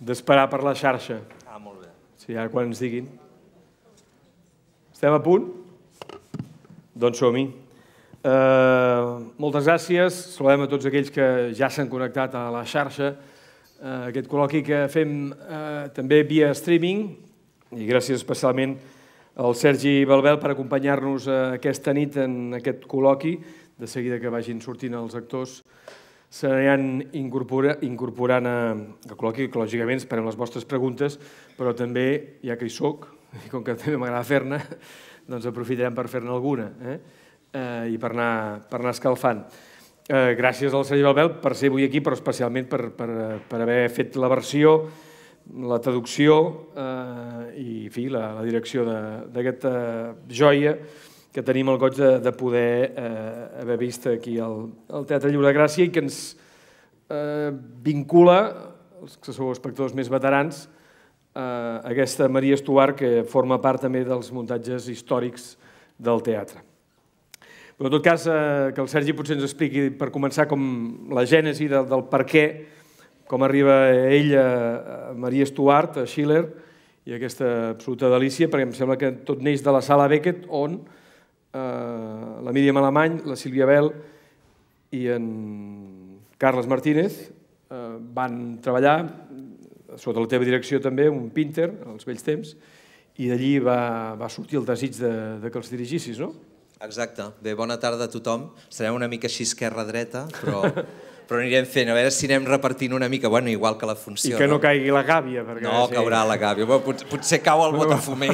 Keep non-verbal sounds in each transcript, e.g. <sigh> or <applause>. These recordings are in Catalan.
D'esperar per la xarxa. Ah, molt bé. Sí, ara quan ens diguin. Estem a punt? Doncs som-hi. Uh, moltes gràcies. Saludem a tots aquells que ja s'han connectat a la xarxa. Uh, aquest col·loqui que fem uh, també via streaming i gràcies especialment al Sergi Balbel per acompanyar-nos aquesta nit en aquest col·loqui, de seguida que vagin sortint els actors s'aniran incorpora, incorporant a, col·loqui, que lògicament esperem les vostres preguntes, però també, ja que hi soc, <laughs> i com que també m'agrada fer-ne, doncs aprofitarem per fer-ne alguna eh? Eh, i per anar, per anar escalfant. Eh, gràcies al Sergi Balbel per ser avui aquí, però especialment per, per, per haver fet la versió, la traducció eh, i, en fi, la, la direcció d'aquesta joia que tenim el goig de, de poder eh, haver vist aquí al, al Teatre Lliure de Gràcia i que ens eh, vincula, els que sou espectadors més veterans, eh, aquesta Maria Estuart que forma part també dels muntatges històrics del teatre. Però en tot cas, eh, que el Sergi potser ens expliqui per començar com la gènesi del, del per què, com arriba ell a, a Maria Estuart, a Schiller, i aquesta absoluta delícia, perquè em sembla que tot neix de la sala Beckett, on eh, la Míriam Alemany, la Sílvia Bel i en Carles Martínez eh, van treballar sota la teva direcció també, un Pinter, als vells temps, i d'allí va, va sortir el desig de, de que els dirigissis, no? Exacte. Bé, bona tarda a tothom. Serem una mica així esquerra-dreta, però <laughs> però anirem fent, a veure si anem repartint una mica, bueno, igual que la funció. I que no, no? caigui la gàbia. Perquè no, sí. caurà la gàbia, bueno, pot, potser cau el fumer.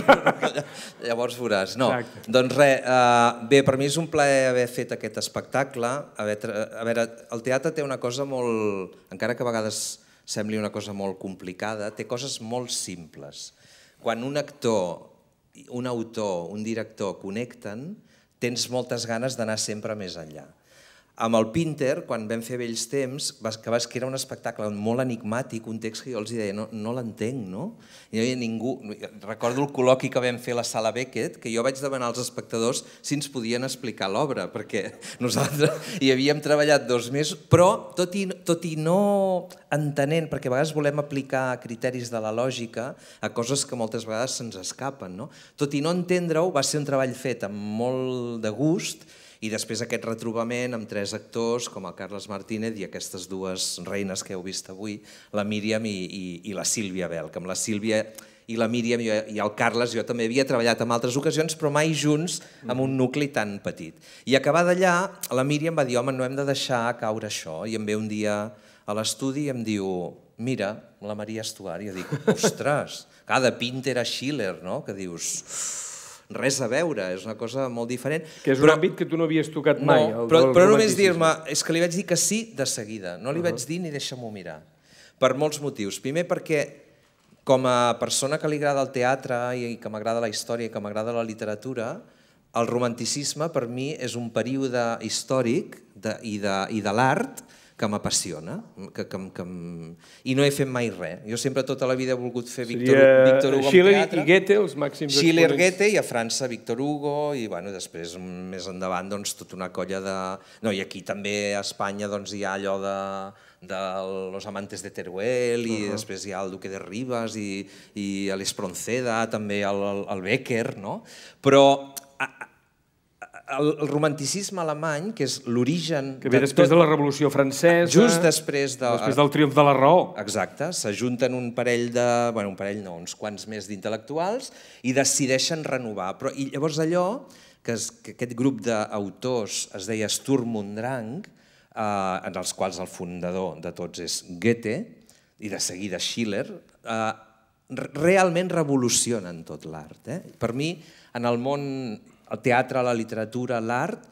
llavors veuràs. No, Exacte. doncs res, uh, eh, bé, per mi és un plaer haver fet aquest espectacle. A veure, a veure, el teatre té una cosa molt, encara que a vegades sembli una cosa molt complicada, té coses molt simples. Quan un actor, un autor, un director connecten, tens moltes ganes d'anar sempre més enllà. Amb el Pinter, quan vam fer Vells Temps, que va escriure un espectacle molt enigmàtic, un text que jo els deia, no, no l'entenc, no? I no hi havia ningú... Recordo el col·loqui que vam fer a la sala Beckett, que jo vaig demanar als espectadors si ens podien explicar l'obra, perquè <laughs> nosaltres hi havíem treballat dos mesos, però tot i, tot i no entenent, perquè a vegades volem aplicar criteris de la lògica a coses que moltes vegades se'ns escapen, no? Tot i no entendre-ho, va ser un treball fet amb molt de gust, i després aquest retrobament amb tres actors com el Carles Martínez i aquestes dues reines que heu vist avui, la Míriam i, i, i la Sílvia Bel, que amb la Sílvia i la Míriam i, el Carles jo també havia treballat en altres ocasions, però mai junts amb un nucli tan petit. I acabar d'allà, la Míriam va dir, home, no hem de deixar caure això. I em ve un dia a l'estudi i em diu, mira, la Maria Estuari. I jo dic, ostres, <laughs> cada pinta era Schiller, no? Que dius, res a veure, és una cosa molt diferent. Que és però, un àmbit que tu no havies tocat mai. No, però, però només dir-me, és que li vaig dir que sí de seguida, no li uh -huh. vaig dir ni deixa-m'ho mirar. Per molts motius. Primer perquè com a persona que li agrada el teatre i que m'agrada la història i que m'agrada la literatura, el romanticisme per mi és un període històric de, i de, i de l'art que m'apassiona que, que, que, i no he fet mai res. Jo sempre tota la vida he volgut fer Víctor, Seria Víctor Hugo Schiller teatre. i Goethe, els màxims Schiller, exponents. Goethe i a França Víctor Hugo i bueno, després més endavant doncs, tota una colla de... No, I aquí també a Espanya doncs, hi ha allò de de Los Amantes de Teruel i uh -huh. després hi ha el Duque de Rivas i, i l'Espronceda, també el, el, el Becker, no? Però a, el, el romanticisme alemany, que és l'origen... Que ve de després tot... de la Revolució Francesa. Just després de... Després del triomf de la raó. Exacte. S'ajunten un parell de... Bueno, un parell no, uns quants més d'intel·lectuals i decideixen renovar. Però i llavors allò, que, es, que aquest grup d'autors es deia Sturm und Drang, eh, en els quals el fundador de tots és Goethe, i de seguida Schiller, eh, realment revolucionen tot l'art. Eh? Per mi, en el món el teatre, la literatura, l'art,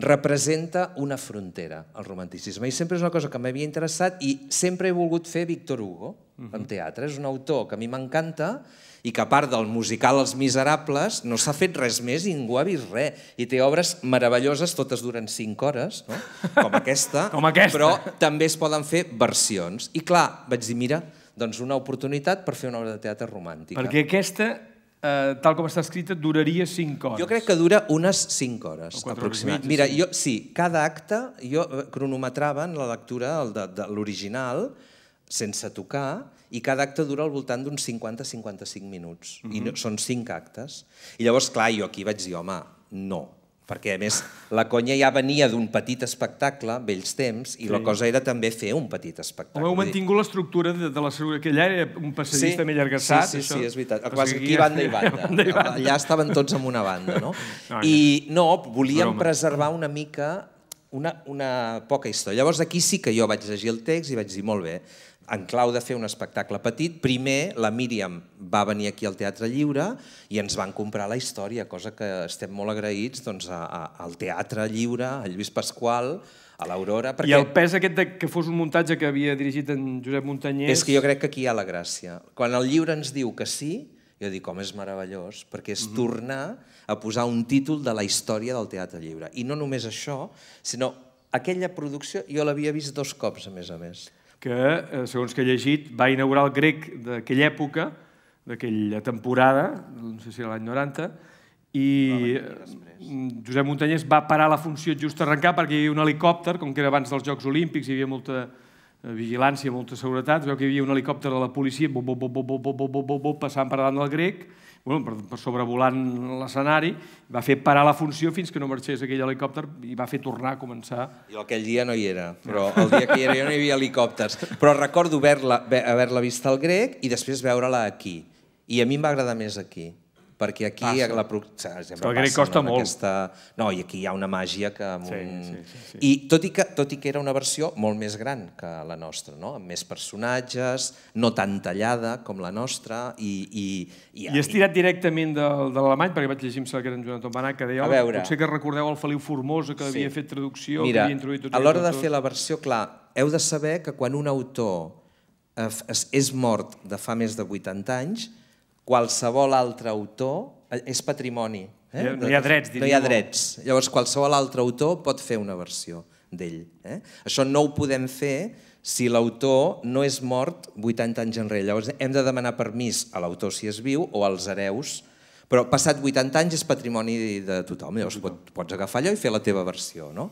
representa una frontera, el romanticisme. I sempre és una cosa que m'havia interessat i sempre he volgut fer Víctor Hugo en mhm. teatre. És un autor que a mi m'encanta i que a part del musical Els Miserables no s'ha fet res més i ningú ha vist res. I té obres meravelloses, totes duren 5 hores, no? com, aquesta, <laughs> com aquesta, però també es poden fer versions. I clar, vaig dir, mira, doncs una oportunitat per fer una obra de teatre romàntica. Perquè aquesta eh, tal com està escrita, duraria 5 hores. Jo crec que dura unes 5 hores, aproximadament. Mira, jo, sí, cada acte, jo eh, cronometrava en la lectura de, de l'original, sense tocar, i cada acte dura al voltant d'uns 50-55 minuts. Mm -hmm. I mhm. no, són 5 actes. I llavors, clar, jo aquí vaig dir, home, no, perquè a més la conya ja venia d'un petit espectacle, vells temps, i sí. la cosa era també fer un petit espectacle. Home, heu mantingut l'estructura de, de la segura, que allà era un passadís sí, també allargassat. Sí, sí, això. sí, és veritat. Quasi aquí, aquí banda i <laughs> banda. banda, i banda. Allà estaven tots en una banda, no? <laughs> no I no, volíem preservar una mica una, una poca història. Llavors aquí sí que jo vaig llegir el text i vaig dir, molt bé, en clau de fer un espectacle petit, primer la Míriam va venir aquí al Teatre Lliure i ens van comprar la història, cosa que estem molt agraïts doncs, a, a, al Teatre Lliure, a Lluís Pasqual, a l'Aurora... Perquè... I el pes aquest de que fos un muntatge que havia dirigit en Josep Montanyés... És que jo crec que aquí hi ha la gràcia. Quan el llibre ens diu que sí, jo dic, com és meravellós, perquè és mm -hmm. tornar a posar un títol de la història del teatre lliure. I no només això, sinó aquella producció jo l'havia vist dos cops, a més a més. Que, segons que he llegit, va inaugurar el grec d'aquella època, d'aquella temporada, no sé si era l'any 90, i Josep Montañés va parar la funció just a arrencar perquè hi havia un helicòpter, com que era abans dels Jocs Olímpics, hi havia molta vigilància, molta seguretat, veu que hi havia un helicòpter de la policia passant per davant del grec, bueno, per, per sobrevolant l'escenari, va fer parar la funció fins que no marxés aquell helicòpter i va fer tornar a començar. Jo aquell dia no hi era, però el dia que hi era jo no hi havia helicòpters. Però recordo haver-la haver vista al grec i després veure-la aquí. I a mi em va agradar més aquí perquè aquí passa. la... Sempre passa. crec costa molt. Aquesta... No, i aquí hi ha una màgia que... Amb sí, un... sí, sí, sí. I tot i, que, tot i que era una versió molt més gran que la nostra, no? amb més personatges, no tan tallada com la nostra, i... I, i, I estirat tirat directament de, de l'alemany, perquè vaig llegir, em sembla que era en Jonathan Banach, que deia, veure... potser que recordeu el Feliu Formosa, que sí. havia fet traducció, Mira, que havia introduït... Tot a l'hora de fer la versió, clar, heu de saber que quan un autor eh, és mort de fa més de 80 anys, qualsevol altre autor eh, és patrimoni. Eh? Doncs no hi ha drets, diríem. No hi ha drets. Llavors, qualsevol altre autor pot fer una versió d'ell. Eh? Això no ho podem fer si l'autor no és mort 80 anys enrere. Llavors, hem de demanar permís a l'autor si és viu o als hereus però passat 80 anys és patrimoni de tothom, llavors pot, pots agafar allò i fer la teva versió. No?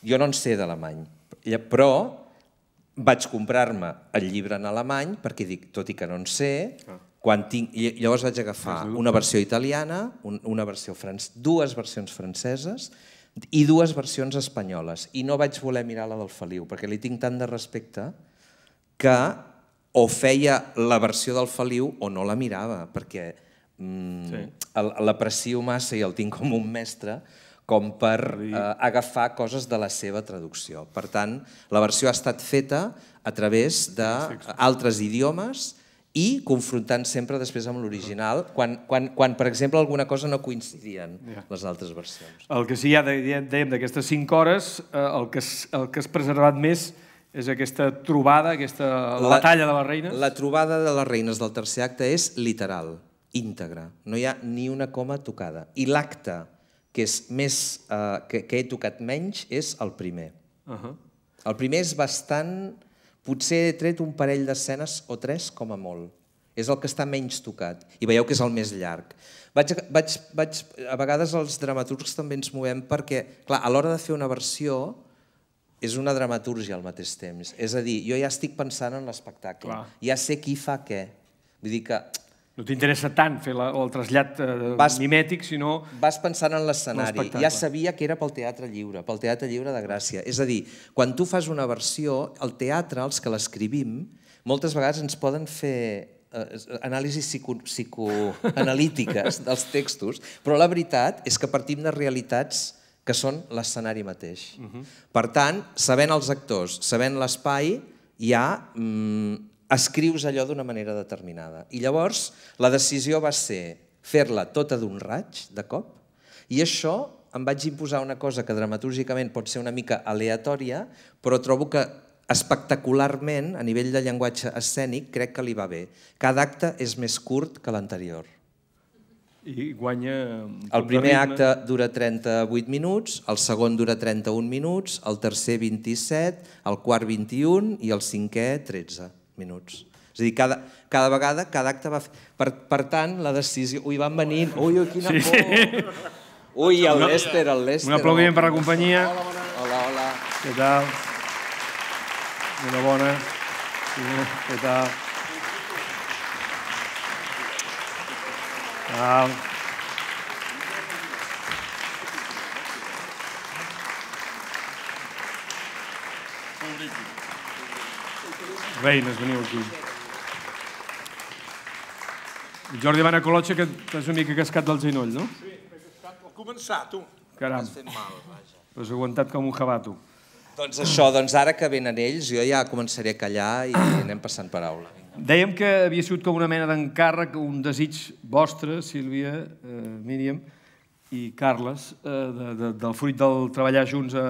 Jo no en sé d'alemany, però vaig comprar-me el llibre en alemany perquè dic, tot i que no en sé, ah. Quan tinc, i llavors vaig agafar una versió italiana, una versió franc, dues versions franceses i dues versions espanyoles. I no vaig voler mirar la del Feliu, perquè li tinc tant de respecte que o feia la versió del Feliu o no la mirava, perquè mm, sí. l'aprecio massa i el tinc com un mestre, com per eh, agafar coses de la seva traducció. Per tant, la versió ha estat feta a través d'altres idiomes i confrontant sempre després amb l'original, quan, quan, quan, per exemple, alguna cosa no coincidien yeah. les altres versions. El que sí, ja dèiem, d'aquestes 5 hores, eh, el que, el que has preservat més és aquesta trobada, aquesta la, batalla de les reines? La trobada de les reines del tercer acte és literal, íntegra. No hi ha ni una coma tocada. I l'acte que, és més, eh, que, que he tocat menys és el primer. Uh -huh. El primer és bastant Potser he tret un parell d'escenes o tres com a molt. És el que està menys tocat. I veieu que és el més llarg. Vaig, vaig, vaig, a vegades els dramaturgs també ens movem perquè, clar, a l'hora de fer una versió és una dramatúrgia al mateix temps. És a dir, jo ja estic pensant en l'espectacle. Ja sé qui fa què. Vull dir que no t'interessa tant fer la, el trasllat eh, vas, mimètic, sinó... Vas pensant en l'escenari. Ja sabia que era pel Teatre Lliure, pel Teatre Lliure de Gràcia. És a dir, quan tu fas una versió, el teatre, els que l'escrivim, moltes vegades ens poden fer eh, anàlisis psico, psicoanalítiques <laughs> dels textos, però la veritat és que partim de realitats que són l'escenari mateix. Uh mhm. -huh. Per tant, sabent els actors, sabent l'espai, hi ha mm, escrius allò d'una manera determinada. I llavors la decisió va ser fer-la tota d'un raig, de cop, i això em vaig imposar una cosa que dramatúrgicament pot ser una mica aleatòria, però trobo que espectacularment, a nivell de llenguatge escènic, crec que li va bé. Cada acte és més curt que l'anterior. I guanya... El primer acte dura 38 minuts, el segon dura 31 minuts, el tercer 27, el quart 21 i el cinquè 13 minuts. És a dir, cada, cada vegada, cada acte va... Fer... Per, per tant, la decisió... Ui, van venint... Ui, ui quina sí. por! Ui, el Lester, el Lester. Un aplaudiment per la companyia. Hola, hola. hola. Què tal? Una bona. Sí, què tal? Ah. you. Reines, veniu aquí. Jordi a Colotxa, que t'has una mica cascat del genoll, no? Sí, m'he cascat al començar, tu. Caram. M'has mal, vaja. Però has aguantat com un jabato. Doncs això, doncs ara que venen ells, jo ja començaré a callar i anem passant paraula. Dèiem que havia sigut com una mena d'encàrrec, un desig vostre, Sílvia, eh, Míriam i Carles, eh, de, de, del fruit del treballar junts a,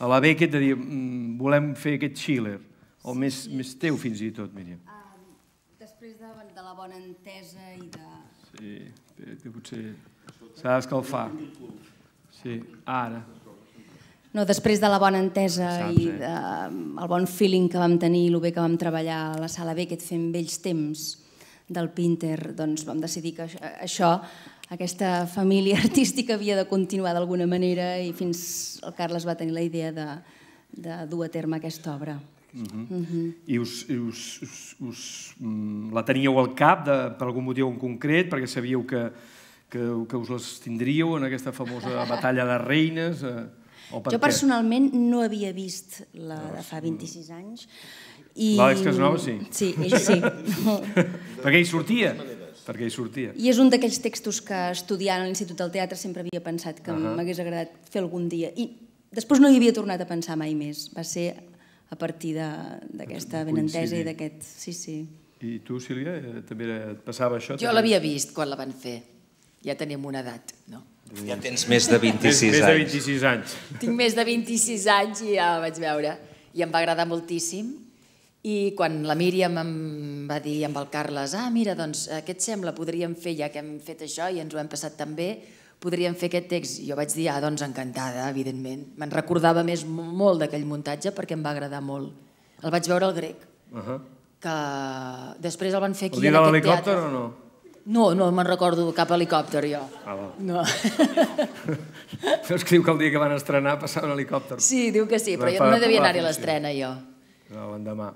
a la Beckett, de dir, mm, volem fer aquest xíler. O sí, més, sí. més teu, fins i tot, Míriam. Uh, després de, de la bona entesa i de... Sí, espera't, potser s'ha d'escalfar. Sí, ara. No, després de la bona entesa Saps, eh? i de, mm, el bon feeling que vam tenir i el bé que vam treballar a la sala B, que et fem vells temps del Pinter, doncs vam decidir que això, aquesta família <laughs> artística havia de continuar d'alguna manera i fins el Carles va tenir la idea de, de dur a terme aquesta obra. I us, us, us, us mm, la teníeu al cap de, per algun motiu en concret, perquè sabíeu que, que, que us les tindríeu en aquesta famosa <laughs> batalla de reines? Eh, o per jo què? personalment no havia vist la de fa 26 mm. anys. I... L'Àlex Casanova sí? Sí, sí. <laughs> perquè hi sortia? Perquè hi sortia. I és un d'aquells textos que estudiant a l'Institut del Teatre sempre havia pensat que uh -huh. m'hagués agradat fer algun dia. I després no hi havia tornat a pensar mai més. Va ser a partir d'aquesta benentesa i d'aquest... Sí, sí. I tu, Sílvia, eh, també et passava això? Jo l'havia vist quan la van fer. Ja teníem una edat, no? Ja tens més de 26 anys. Més de 26 anys. Tinc més de 26 anys i ja vaig veure. I em va agradar moltíssim. I quan la Míriam em va dir amb el Carles, ah, mira, doncs, eh, què et sembla? Podríem fer, ja que hem fet això i ens ho hem passat tan bé, podríem fer aquest text. Jo vaig dir, ah, doncs encantada, evidentment. Me'n recordava més molt d'aquell muntatge perquè em va agradar molt. El vaig veure al grec, uh -huh. que després el van fer aquí el dia en aquest teatre. o no? No, no me'n recordo cap helicòpter, jo. Ah, va. no. <laughs> no escriu que el dia que van estrenar passava un helicòpter. Sí, diu que sí, però jo no devia anar-hi a l'estrena, jo. No, l'endemà.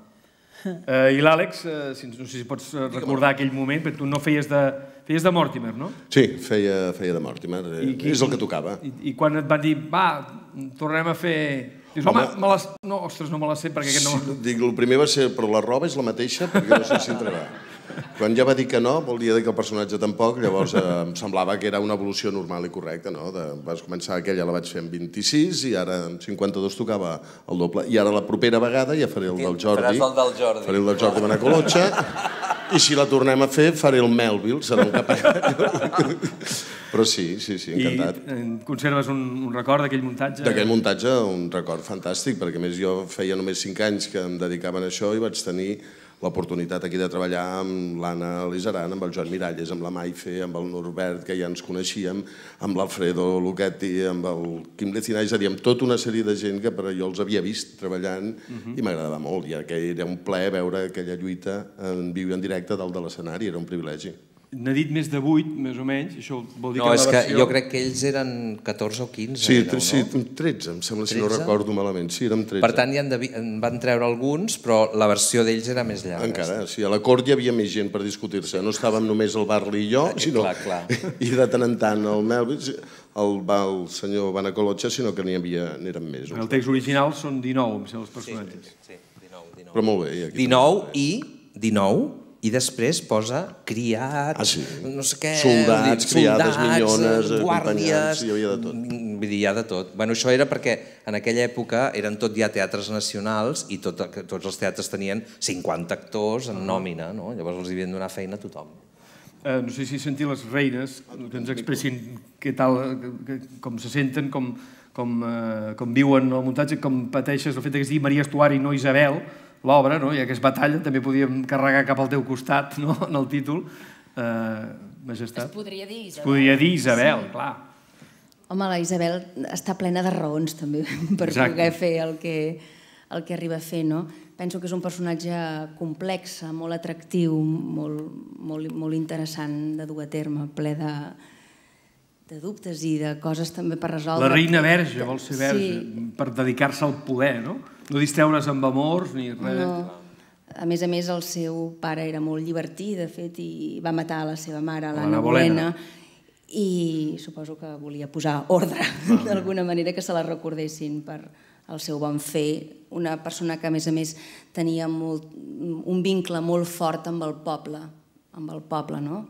Eh, I l'Àlex, eh, si, no sé si pots eh, recordar aquell moment, perquè tu no feies de, Feies de Mortimer, no? Sí, feia, feia de Mortimer. I, i, és el que tocava. I, I quan et van dir, va, tornem a fer... Dius, home, home me les... no, ostres, no me les sé perquè aquest no... Sí, dic, el primer va ser, però la roba és la mateixa perquè no sé si entrarà. Quan ja va dir que no, volia dir que el personatge tampoc, llavors eh, em semblava que era una evolució normal i correcta. No? De, vas començar aquella, la vaig fer amb 26 i ara amb 52 tocava el doble. I ara la propera vegada ja faré el del Jordi. Faràs el del Jordi. Faré el del Jordi Manacolotxa. I si la tornem a fer, faré el Melville, serà un cap... Però sí, sí, sí, encantat. I eh, conserves un, un record d'aquell muntatge? D'aquell muntatge, un record fantàstic, perquè més jo feia només 5 anys que em dedicaven a això i vaig tenir l'oportunitat aquí de treballar amb l'Anna Lizaran, amb el Joan Miralles, amb la Maife, amb el Norbert, que ja ens coneixíem, amb l'Alfredo Luquetti, amb el Quim Lecina, és a dir, amb tota una sèrie de gent que jo els havia vist treballant uh mhm. -huh. i m'agradava molt, i ja que era un plaer veure aquella lluita en viu en directe dalt de l'escenari, era un privilegi. N'ha dit més de 8, més o menys, això vol dir no, que... No, és que jo crec que ells eren 14 o 15. Sí, éreu, sí no? 13, em sembla, 13? si no recordo malament. Sí, érem 13. Per tant, ja en, en van treure alguns, però la versió d'ells era més llarga. Encara, sí, a la cort hi havia més gent per discutir-se. No estàvem només el Barley i jo, eh, sinó... clar, clar. <laughs> I de tant en tant el Melvis, el, el senyor Banacolotxa, sinó que n'hi havia, n'eren més. En el text original són 19, em sembla, els personatges. Sí, sí, 19, 19. Però molt bé. Aquí 19 i 19 i després posa criats, ah, sí. no sé què... Soldats, dit, criades, soldats, millones, guàrdies... Hi havia de tot. Mm, dir, hi ha de tot. Bueno, això era perquè en aquella època eren tot ja teatres nacionals i tot, tots els teatres tenien 50 actors en ah. nòmina, no? llavors els havien donar feina a tothom. Eh, no sé si sentir les reines, que ens expressin què tal, com se senten, com, com, eh, com viuen el muntatge, com pateixes el fet que es digui Maria Estuari, no Isabel, l'obra, no? i aquest batalla, també podíem carregar cap al teu costat no? en el títol. Eh, majestat. Es podria dir Isabel. Es podria dir Isabel, sí. clar. Home, la Isabel està plena de raons també <laughs> per Exacte. poder fer el que, el que arriba a fer, no? Penso que és un personatge complex, molt atractiu, molt, molt, molt interessant de dur a terme, ple de, de dubtes i de coses també per resoldre. La reina verge, vol ser verge, sí. per dedicar-se al poder, no? No distreure's amb amors ni res. No. A més a més, el seu pare era molt llibertí, de fet, i va matar la seva mare, l'Anna Bolena, i suposo que volia posar ordre, ah. d'alguna manera, que se la recordessin per el seu bon fer. Una persona que, a més a més, tenia molt, un vincle molt fort amb el poble, amb el poble, no?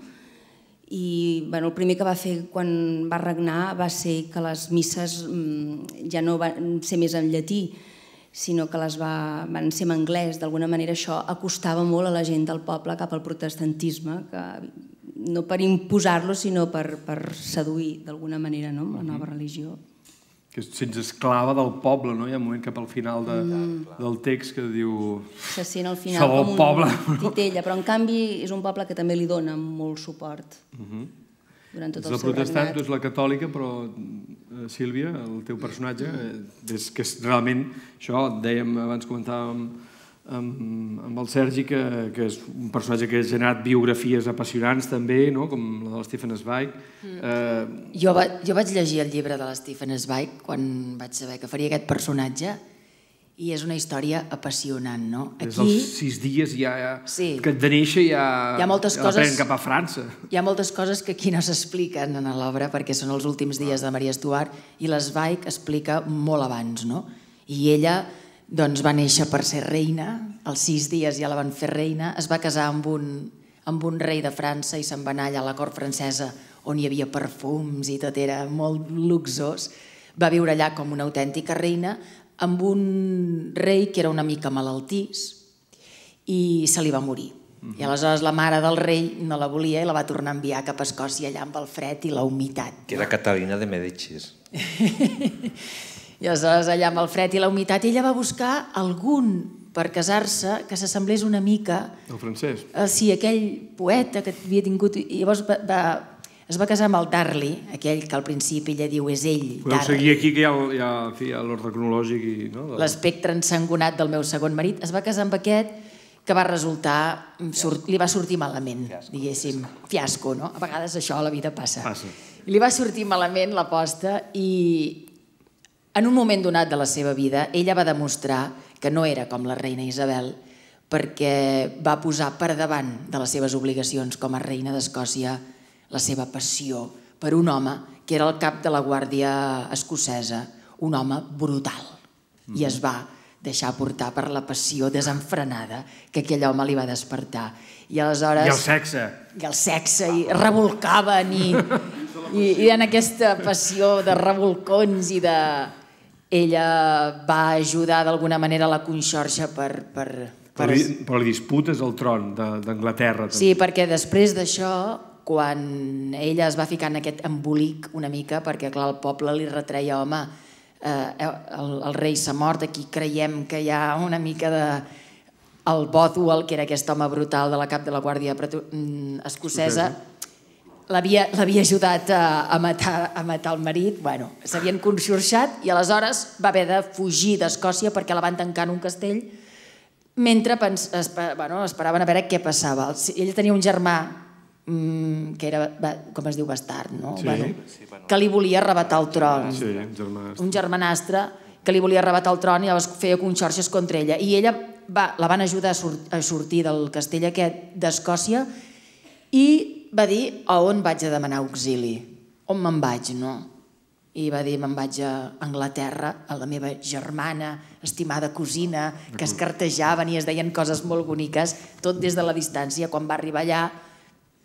i bueno, el primer que va fer quan va regnar va ser que les misses mm, ja no van ser més en llatí, sinó que les va, van ser en anglès. D'alguna manera això acostava molt a la gent del poble cap al protestantisme, que no per imposar-lo, sinó per, per seduir d'alguna manera no? la nova religió que se'ns esclava del poble, no? Hi ha un moment cap al final de, mm. del text que diu... Se sent al final com un poble. titella, però en canvi és un poble que també li dona molt suport. Mm -hmm durant tot el seu regnat. la protestant, tu és la catòlica, però eh, Sílvia, el teu personatge, eh, és que és realment, això et dèiem, abans comentàvem amb, amb el Sergi, que, que és un personatge que ha generat biografies apassionants també, no? com la de l'Stephen Zweig. Mm. Eh... Jo, va, jo vaig llegir el llibre de l'Stephen Zweig quan vaig saber que faria aquest personatge i és una història apassionant, no? Aquí, Des dels sis dies ja, ja sí. que de néixer ja, hi ha moltes ja coses, cap a França. Hi ha moltes coses que aquí no s'expliquen en l'obra perquè són els últims dies de Maria Stuart i l'Svaig explica molt abans, no? I ella doncs, va néixer per ser reina, als sis dies ja la van fer reina, es va casar amb un, amb un rei de França i se'n va anar allà a la cort francesa on hi havia perfums i tot era molt luxós va viure allà com una autèntica reina, amb un rei que era una mica malaltís i se li va morir. Uh -huh. I mhm. aleshores la mare del rei no la volia i la va tornar a enviar cap a Escòcia allà amb el fred i la humitat. Que era Catalina de Medicis. <laughs> I aleshores allà amb el fred i la humitat ella va buscar algun per casar-se que s'assemblés una mica... El francès. Eh, sí, aquell poeta que havia tingut... I llavors va, va es va casar amb el Darli, aquell que al principi ella diu és ell, Podeu Darley. seguir aquí que hi ha, hi ha, fi, l'ordre cronològic. I, no? L'espectre ensangonat del meu segon marit. Es va casar amb aquest que va resultar, mm, sort, li va sortir malament, fiasco. diguéssim. Fiasco, no? A vegades això a la vida passa. passa. Ah, I li va sortir malament l'aposta i en un moment donat de la seva vida ella va demostrar que no era com la reina Isabel, perquè va posar per davant de les seves obligacions com a reina d'Escòcia la seva passió per un home que era el cap de la Guàrdia Escocesa, un home brutal, mm. i es va deixar portar per la passió desenfrenada que aquell home li va despertar. I aleshores... I el sexe. I el sexe, i revolcaven, i, i, i en aquesta passió de revolcons i de... Ella va ajudar d'alguna manera la conxorxa per, per, per... per li, disputes al tron d'Anglaterra. Sí, perquè després d'això quan ella es va ficar en aquest embolic una mica, perquè clar, el poble li retreia, home, eh, el, el rei s'ha mort, aquí creiem que hi ha una mica de... El el que era aquest home brutal de la cap de la Guàrdia mm, Escocesa, l'havia ajudat a, a, matar, a matar el marit. Bueno, s'havien conxorxat i aleshores va haver de fugir d'Escòcia perquè la van tancar en un castell mentre pens, esper, bueno, esperaven a veure què passava. Ell tenia un germà mm, que era, va, com es diu, bastard, no? Sí. Bueno, sí, bueno, que li volia arrebatar el tron. Sí, un germanastre. Un germanastre que li volia arrebatar el tron i llavors feia conxorxes contra ella. I ella va, la van ajudar a, sort, a sortir del castell aquest d'Escòcia i va dir a on vaig a demanar auxili, on me'n vaig, no? I va dir, me'n vaig a Anglaterra, a la meva germana, estimada cosina, que es mm. cartejava i es deien coses molt boniques, tot des de la distància. Quan va arribar allà,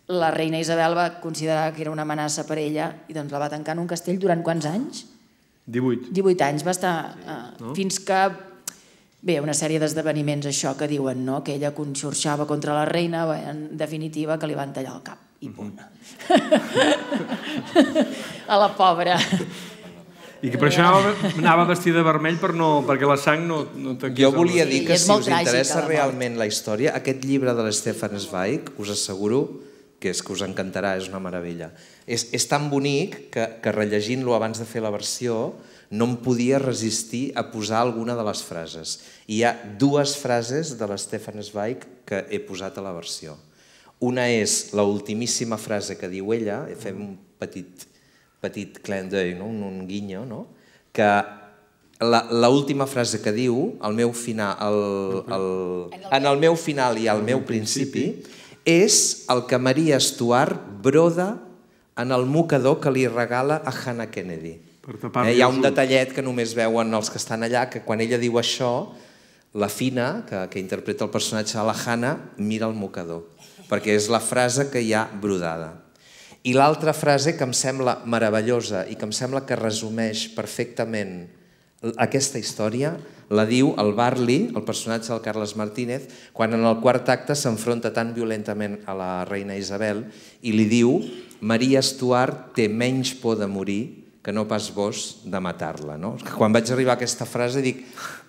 la reina Isabel va considerar que era una amenaça per ella i doncs la va tancar en un castell durant quants anys? 18. 18 anys va estar sí, uh, no? fins que bé, una sèrie d'esdeveniments això que diuen, no? que ella conxorxava contra la reina, en definitiva que li van tallar el cap i punt. Mhm. <laughs> a la pobra. I que per això anava, anava vestida de vermell per no, perquè la sang no... no jo volia dir que si us interessa realment la història, aquest llibre de l'Stefan Zweig, us asseguro que és que us encantarà, és una meravella. És, és tan bonic que, que rellegint-lo abans de fer la versió no em podia resistir a posar alguna de les frases. I hi ha dues frases de l'Stefan Zweig que he posat a la versió. Una és la ultimíssima frase que diu ella, fem un petit, petit clen d'oeil, no? un, un guinyo, no? que l'última frase que diu, al meu final, el, el, en el meu final i al meu principi, és el que Maria Estuart broda en el mocador que li regala a Hannah Kennedy. Eh, hi ha un detallet que només veuen els que estan allà, que quan ella diu això, la Fina, que, que interpreta el personatge de la Hannah, mira el mocador, perquè és la frase que hi ha brodada. I l'altra frase que em sembla meravellosa i que em sembla que resumeix perfectament aquesta història la diu el Barley, el personatge del Carles Martínez, quan en el quart acte s'enfronta tan violentament a la reina Isabel i li diu Maria Estuart té menys por de morir que no pas vos de matar-la. No? Quan vaig arribar a aquesta frase dic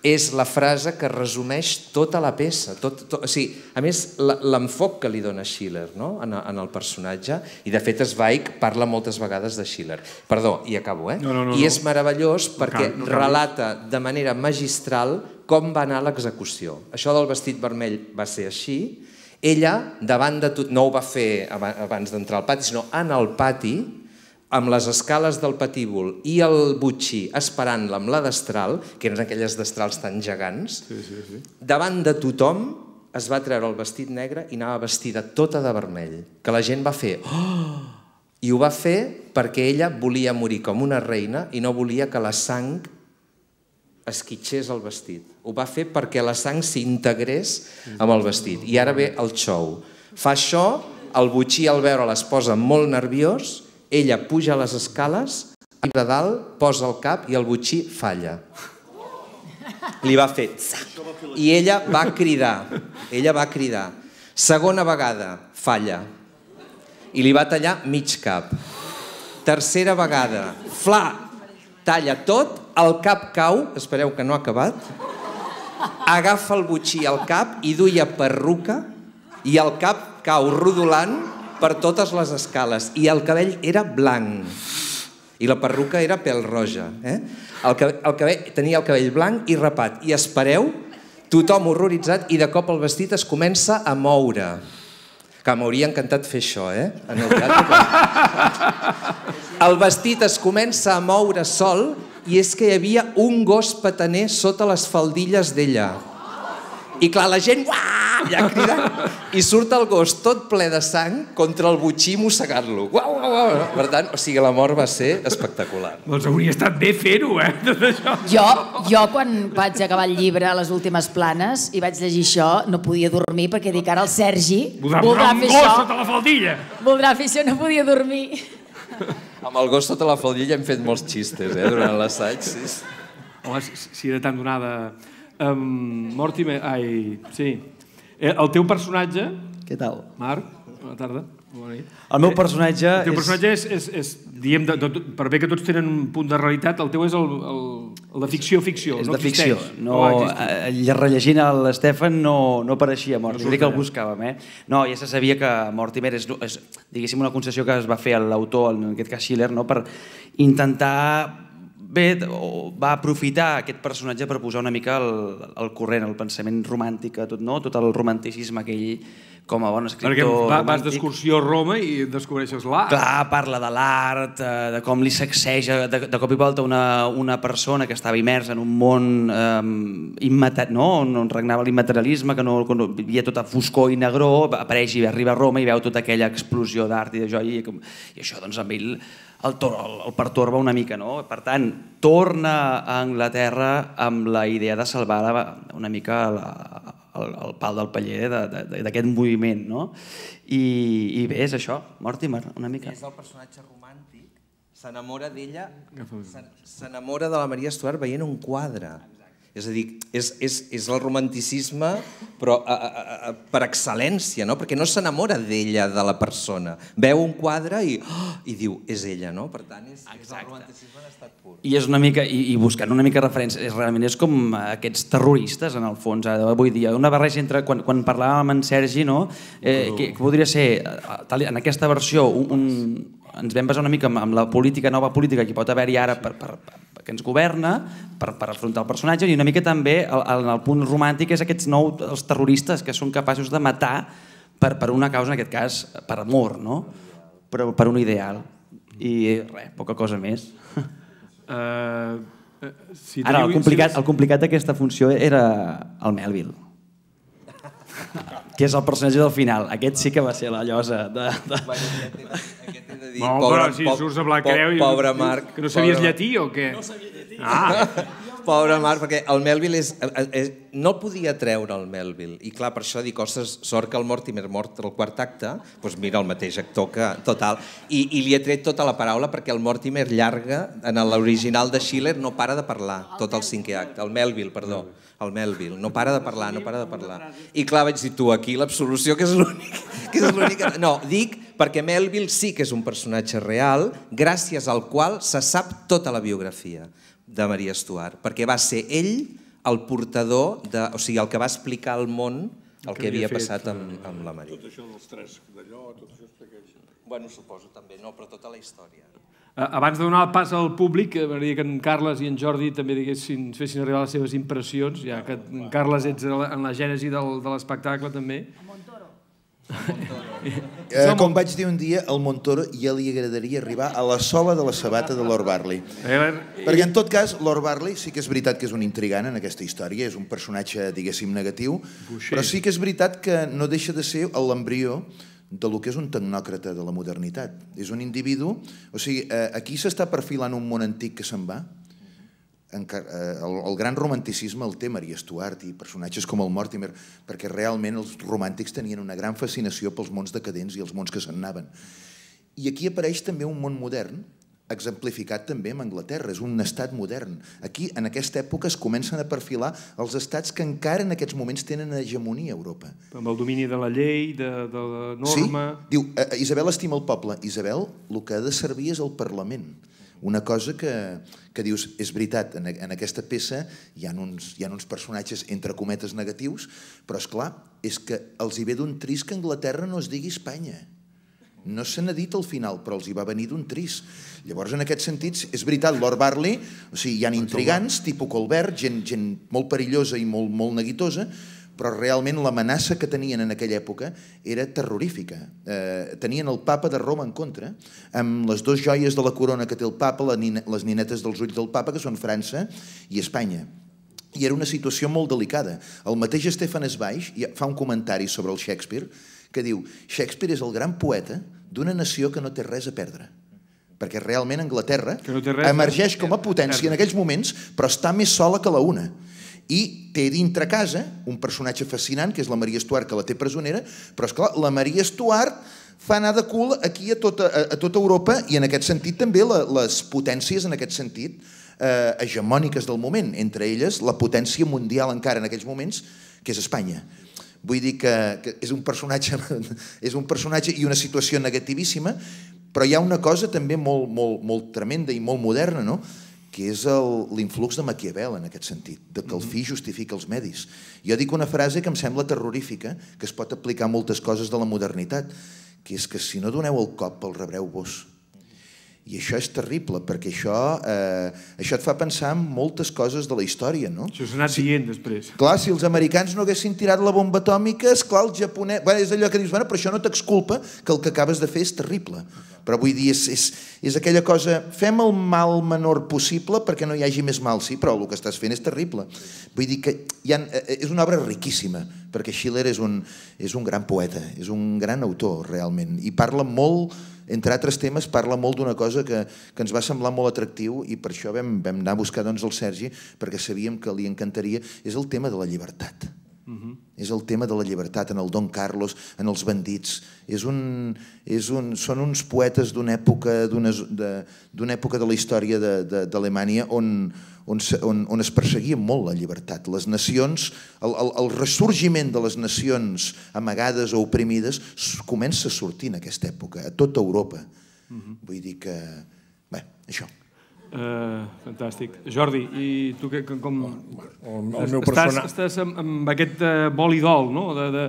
és la frase que resumeix tota la peça. Tot, tot, o sigui, a més, l'enfoc que li dona Schiller no? en, en el personatge, i de fet Zweig parla moltes vegades de Schiller. Perdó, i acabo, eh? No, no, no, I és meravellós no. perquè no no relata de manera magistral com va anar l'execució. Això del vestit vermell va ser així, ella, davant de tot, no ho va fer abans d'entrar al pati, sinó en el pati, amb les escales del patíbul i el butxí esperant-la amb la destral, que eren aquelles destrals tan gegants, sí, sí, sí. davant de tothom es va treure el vestit negre i anava vestida tota de vermell, que la gent va fer... Oh! I ho va fer perquè ella volia morir com una reina i no volia que la sang esquitxés el vestit. Ho va fer perquè la sang s'integrés amb el vestit. I ara ve el xou. Fa això, el butxí al veure l'esposa molt nerviós, ella puja a les escales, arriba a dalt, posa el cap i el butxí falla. Li va fer... I ella va cridar. Ella va cridar. Segona vegada, falla. I li va tallar mig cap. Tercera vegada, fla, talla tot, el cap cau, espereu que no ha acabat, agafa el butxí al cap i duia perruca i el cap cau rodolant per totes les escales i el cabell era blanc i la perruca era pèl roja. Eh? El, que, el cabell, tenia el cabell blanc i rapat. I espereu, tothom horroritzat, i de cop el vestit es comença a moure. Que m'hauria encantat fer això, eh? En el, teatre, el vestit es comença a moure sol i és que hi havia un gos pataner sota les faldilles d'ella. I clar, la gent, uah, ja crida, i surt el gos tot ple de sang contra el butxí mossegant-lo. Uau, uau, uau. Per tant, o sigui, la mort va ser espectacular. Doncs hauria estat bé fer-ho, eh, tot això. Jo, jo quan vaig acabar el llibre a les últimes planes i vaig llegir això, no podia dormir perquè dic, ara el Sergi voldrà, voldrà fer això. Voldrà sota la faldilla. Voldrà fer això, no podia dormir. Amb el gos sota la faldilla hem fet molts xistes, eh, durant l'assaig. Sí. Home, si era tan donada Um, Mortimer, ai, sí. Eh, el teu personatge... Què tal? Marc, bona tarda. Bona nit. El meu personatge és... El teu personatge és, és, és diem, de, de, per bé que tots tenen un punt de realitat, el teu és el, el, el de ficció-ficció, no de ficció. No, no oh, eh, eh, rellegint l'Estefan no, no apareixia mort. no dir que el buscàvem. Eh? No, ja se sabia que Mortimer és, és diguéssim, una concessió que es va fer a l'autor, en aquest cas Schiller, no? per intentar ve o va aprofitar aquest personatge per posar una mica el, el corrent, el pensament romàntic, tot, no? tot el romanticisme que ell com a bon escriptor... Perquè va, vas d'excursió a Roma i descobreixes l'art. Clar, parla de l'art, eh, de com li sacseja de, de cop i volta una, una persona que estava immersa en un món eh, immater... no? on regnava l'immaterialisme, que no, no vivia tota foscor i negró, apareix i arriba a Roma i veu tota aquella explosió d'art i de joia i, i això doncs, amb ell el, el, el pertorba una mica. No? Per tant, torna a Anglaterra amb la idea de salvar la, una mica la, el, el pal del paller d'aquest moviment. No? I, I bé, és això, Mortimer, una mica. És el personatge romàntic, s'enamora d'ella, s'enamora de la Maria Estuart veient un quadre. És a dir, és, és, és el romanticisme però a, a, a, per excel·lència, no? perquè no s'enamora d'ella, de la persona. Veu un quadre i, oh, i diu, és ella, no? Per tant, és, Exacte. és el romanticisme en estat pur. I, és una mica, i, i buscant una mica referència, és, realment és com eh, aquests terroristes, en el fons, avui eh, dia. Una barreja entre, quan, quan parlàvem en Sergi, no? eh, que, que podria ser, eh, tal, en aquesta versió, un, un, ens vam basar una mica amb, amb la política, nova política que pot haver-hi ara per, per, que ens governa per, per afrontar el personatge i una mica també en el, el punt romàntic és aquests nou els terroristes que són capaços de matar per, per una causa, en aquest cas, per amor, no? però per un ideal. I res, poca cosa més. Uh, <laughs> si teniu... Ara, el complicat, el complicat d'aquesta funció era el Melville que és el personatge del final. Aquest sí que va ser la llosa. De, de... Bueno, aquest aquest he de dir... No, pobre, però si pobre, surts a Black Creu... Pobre, pobre Marc. Que no sabies pobre... llatí o què? No sabia llatí. Ah! <laughs> Pobre Marc, perquè el Melville és, eh, eh, és, no podia treure el Melville. I clar, per això dic, ostres, sort que el Mortimer mort el quart acte, doncs mira, el mateix actor que... Total. I, I li he tret tota la paraula perquè el Mortimer llarga, en l'original de Schiller, no para de parlar tot el cinquè acte. El Melville, perdó. El Melville. No para de parlar, no para de parlar. I clar, vaig dir, tu, aquí l'absolució, que és l'únic... <laughs> Que és l'únic... No, dic perquè Melville sí que és un personatge real gràcies al qual se sap tota la biografia de Maria Estuart, perquè va ser ell el portador, de, o sigui, el que va explicar al món el que, que havia, havia passat fet, amb, eh, amb la Maria. Tot això dels tres d'allò, tot això expliqueix... Bueno, suposo també, no, però tota la història. Abans de donar el pas al públic, eh, m'agradaria que en Carles i en Jordi també diguessin, fessin arribar les seves impressions, ja ah, que en Carles ets en la gènesi del, de l'espectacle també. Eh, com vaig dir un dia, al Montoro ja li agradaria arribar a la sola de la sabata de Lord Barley. Perquè, en tot cas, Lord Barley sí que és veritat que és un intrigant en aquesta història, és un personatge, diguéssim, negatiu, però sí que és veritat que no deixa de ser l'embrió de lo que és un tecnòcrata de la modernitat. És un individu... O sigui, eh, aquí s'està perfilant un món antic que se'n va, Eh, el, el gran romanticisme el té Maria Stuart i personatges com el Mortimer, perquè realment els romàntics tenien una gran fascinació pels mons decadents i els mons que se'n anaven. I aquí apareix també un món modern, exemplificat també amb Anglaterra, és un estat modern. Aquí, en aquesta època, es comencen a perfilar els estats que encara en aquests moments tenen hegemonia a Europa. Amb el domini de la llei, de, de la norma... Sí, diu, eh, eh, Isabel estima el poble. Isabel, el que ha de servir és el Parlament. Una cosa que, que dius, és veritat, en, e-, en aquesta peça hi ha, uns, hi ha uns personatges entre cometes negatius, però és clar, és que els hi ve d'un tris que Anglaterra no es digui Espanya. No se n'ha dit al final, però els hi va venir d'un tris. Llavors, en aquest sentit, és veritat, Lord Barley, o sigui, hi ha intrigants, tipus Colbert, gent, gent molt perillosa i molt, molt neguitosa, però realment l'amenaça que tenien en aquella època era terrorífica. Eh, tenien el papa de Roma en contra, amb les dues joies de la corona que té el papa, la nina, les ninetes dels ulls del papa, que són França i Espanya. I era una situació molt delicada. El mateix Estefan Esbaix fa un comentari sobre el Shakespeare que diu Shakespeare és el gran poeta d'una nació que no té res a perdre perquè realment Anglaterra no emergeix com a potència en aquells moments, però està més sola que la una i té dintre casa un personatge fascinant, que és la Maria Estuart, que la té presonera, però, és clar la Maria Estuart fa anar de cul aquí a tota, a, a tota Europa i en aquest sentit també la, les potències en aquest sentit eh, hegemòniques del moment, entre elles la potència mundial encara en aquells moments, que és Espanya. Vull dir que, que és, un personatge, <laughs> és un personatge i una situació negativíssima, però hi ha una cosa també molt, molt, molt tremenda i molt moderna, no? que és l'influx de Maquiavel en aquest sentit, de que el fi justifica els medis. Jo dic una frase que em sembla terrorífica, que es pot aplicar a moltes coses de la modernitat, que és que si no doneu el cop el rebreu vos. I això és terrible, perquè això, eh, això et fa pensar en moltes coses de la història, no? Això s'ha anat si, dient després. Clar, si els americans no haguessin tirat la bomba atòmica, esclar, el japonès... Bueno, és allò que dius, bueno, però això no t'exculpa que el que acabes de fer és terrible. Però vull dir, és, és, és aquella cosa... Fem el mal menor possible perquè no hi hagi més mal, sí, però el que estàs fent és terrible. Vull dir que hi ha, eh, eh, és una obra riquíssima, perquè Schiller és un, és un gran poeta, és un gran autor, realment, i parla molt entre altres temes, parla molt d'una cosa que, que ens va semblar molt atractiu i per això vam, vam anar a buscar doncs, el Sergi, perquè sabíem que li encantaria, és el tema de la llibertat. -huh. Mm-hmm. És el tema de la llibertat en el Don Carlos, en els bandits. És un, és un, són uns poetes d'una època, de, època de la història d'Alemanya on, on, on, on es perseguia molt la llibertat. Les nacions, el, el, el ressorgiment de les nacions amagades o oprimides comença a sortir en aquesta època, a tota Europa. Uh mm-hmm. -huh. Vull dir que... Bé, això. Uh, fantàstic. Jordi, i tu que, que com... Bueno, el, el meu persona... Estàs, estàs amb, amb aquest uh, boli d'ol, no? De, de,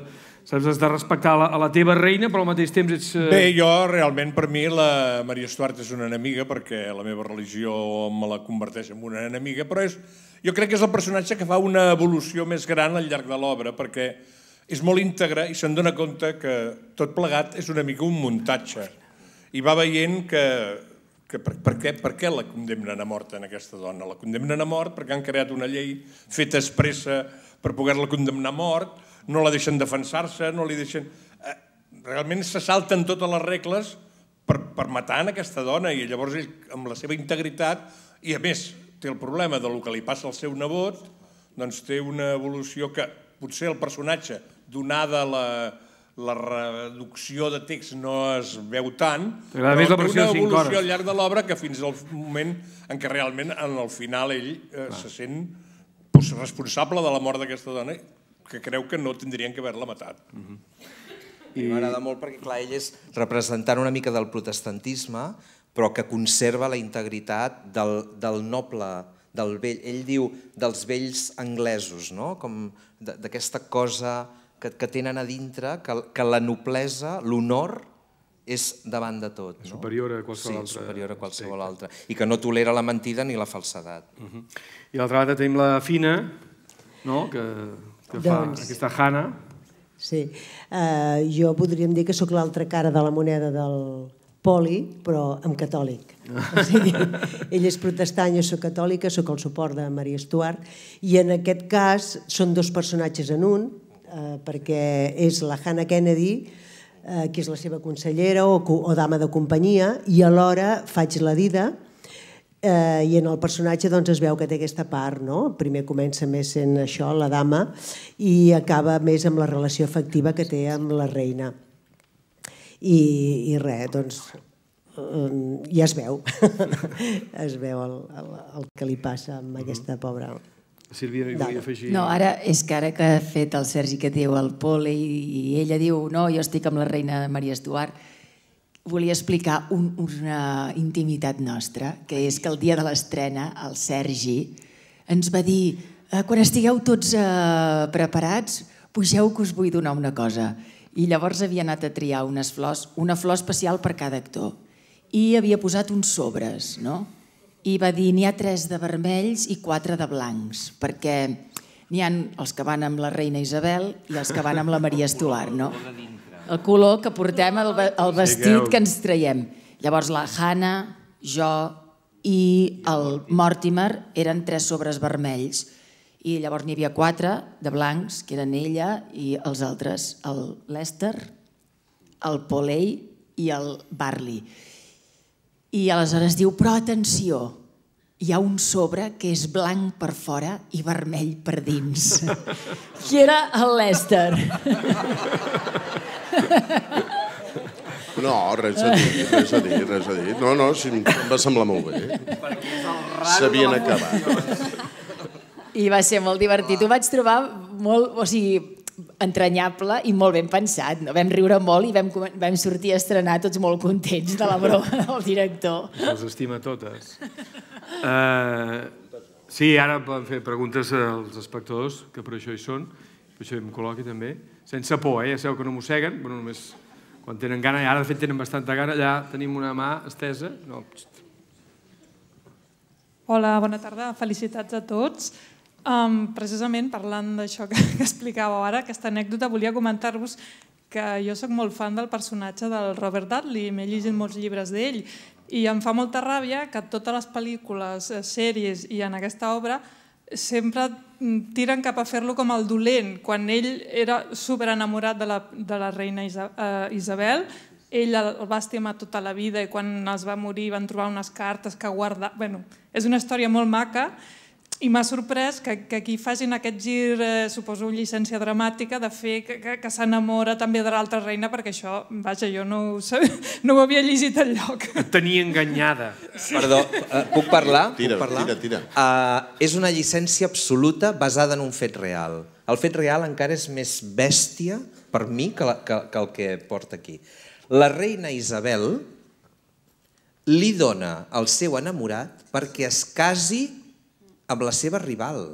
saps, has de respectar la, a la teva reina, però al mateix temps ets... Uh... Bé, jo realment, per mi, la Maria Estuart és una enemiga, perquè la meva religió me la converteix en una enemiga, però és, jo crec que és el personatge que fa una evolució més gran al llarg de l'obra, perquè és molt íntegre i se'n dona compte que tot plegat és una mica un muntatge. I va veient que que per, per, què, per què la condemnen a mort en aquesta dona? La condemnen a mort perquè han creat una llei feta expressa per poder-la condemnar a mort, no la deixen defensar-se, no li deixen... Eh, realment se salten totes les regles per, per matar en aquesta dona i llavors ell, amb la seva integritat, i a més té el problema de lo que li passa al seu nebot, doncs té una evolució que potser el personatge, donada la, la reducció de text no es veu tant, però més la una evolució al llarg de l'obra que fins al moment en què realment en el final ell eh, se sent doncs, responsable de la mort d'aquesta dona que creu que no tindrien que haver-la matat. I, I m'agrada molt perquè, clar, ell és representant una mica del protestantisme, però que conserva la integritat del, del noble, del vell. Ell diu dels vells anglesos, no? com d'aquesta cosa que, que tenen a dintre, que, que la noblesa, l'honor, és davant de tot. No? Superior a qualsevol sí, altre. superior a qualsevol aspecte. altre. I que no tolera la mentida ni la falsedat. Uh mhm. -huh. I l'altra banda tenim la Fina, no? que, que fa doncs... aquesta Hanna. Sí, uh, jo podríem dir que sóc l'altra cara de la moneda del poli, però amb catòlic. O sigui, <laughs> ell és protestant, jo sóc catòlica, sóc el suport de Maria Estuart, i en aquest cas són dos personatges en un, eh, perquè és la Hannah Kennedy, eh, que és la seva consellera o, o dama de companyia, i alhora faig la dida, eh, i en el personatge doncs, es veu que té aquesta part, no? primer comença més sent això, la dama, i acaba més amb la relació afectiva que té amb la reina. I, i res, doncs, eh, ja es veu, <laughs> es veu el, el, el que li passa amb aquesta pobra Sílvia, hi volia afegir... No, ara, és que ara que ha fet el Sergi que diu el Pol i, i ella diu no, jo estic amb la reina Maria Estuart, volia explicar un, una intimitat nostra, que és que el dia de l'estrena el Sergi ens va dir eh, quan estigueu tots eh, preparats, pugeu que us vull donar una cosa. I llavors havia anat a triar unes flors, una flor especial per cada actor. I havia posat uns sobres, no? i va dir n'hi ha tres de vermells i quatre de blancs, perquè n'hi han els que van amb la reina Isabel i els que van amb la Maria Estolar, no? El color que portem, al vestit que ens traiem. Llavors la Hanna, jo i el Mortimer eren tres sobres vermells i llavors n'hi havia quatre de blancs, que eren ella i els altres, el Lester, el Poley i el Barley. I aleshores diu, però atenció, hi ha un sobre que és blanc per fora i vermell per dins. <laughs> Qui era el Lester? No, res a dir, res a dir, res a dir. No, no, sí, em va semblar molt bé. S'havien acabat. I va ser molt divertit. Ho vaig trobar molt... O sigui, entranyable i molt ben pensat. No? Vam riure molt i vam, vam sortir a estrenar tots molt contents de la broma <laughs> del director. Els estima totes. Uh, sí, ara poden fer preguntes als espectadors, que per això hi són, per això em col·loqui també, sense por, eh? ja sabeu que no mosseguen, però només quan tenen gana, i ara de fet tenen bastanta gana, allà tenim una mà estesa. No. Hola, bona tarda, felicitats a tots. Um, precisament parlant d'això que, que explicàveu ara, aquesta anècdota, volia comentar-vos que jo sóc molt fan del personatge del Robert Dudley, m'he llegit molts llibres d'ell, i em fa molta ràbia que totes les pel·lícules, eh, sèries i en aquesta obra sempre mm, tiren cap a fer-lo com el dolent, quan ell era super enamorat de la, de la reina eh, Isabel, ell el va estimar tota la vida i quan es va morir van trobar unes cartes que guarda... Bueno, és una història molt maca, i m'ha sorprès que, que aquí facin aquest gir, eh, suposo, llicència dramàtica, de fer que, que, que s'enamora també de l'altra reina, perquè això, vaja, jo no ho, sabia, <laughs> no ho havia llegit al lloc. Et tenia enganyada. Sí. Perdó, eh, puc parlar? Tira, puc parlar? tira, tira. Uh, és una llicència absoluta basada en un fet real. El fet real encara és més bèstia per mi que, la, que, que el que porta aquí. La reina Isabel li dona al seu enamorat perquè es casi amb la seva rival.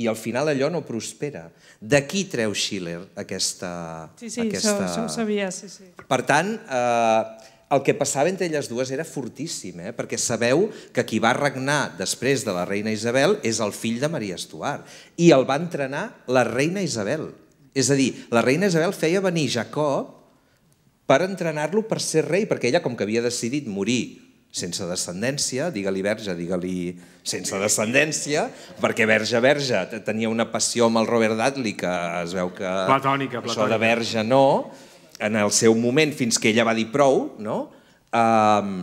I al final allò no prospera. D'aquí treu Schiller aquesta... Sí, sí, aquesta... Això, això ho sabia, sí, sí. Per tant, eh, el que passava entre elles dues era fortíssim, eh? perquè sabeu que qui va regnar després de la reina Isabel és el fill de Maria Estuart i el va entrenar la reina Isabel. És a dir, la reina Isabel feia venir Jacob per entrenar-lo per ser rei, perquè ella, com que havia decidit morir sense descendència, digue-li verge, digue-li sense descendència, perquè verge, verge, tenia una passió amb el Robert Dudley que es veu que... Platònica, platònica. Això de verge no, en el seu moment, fins que ella va dir prou, no? Um,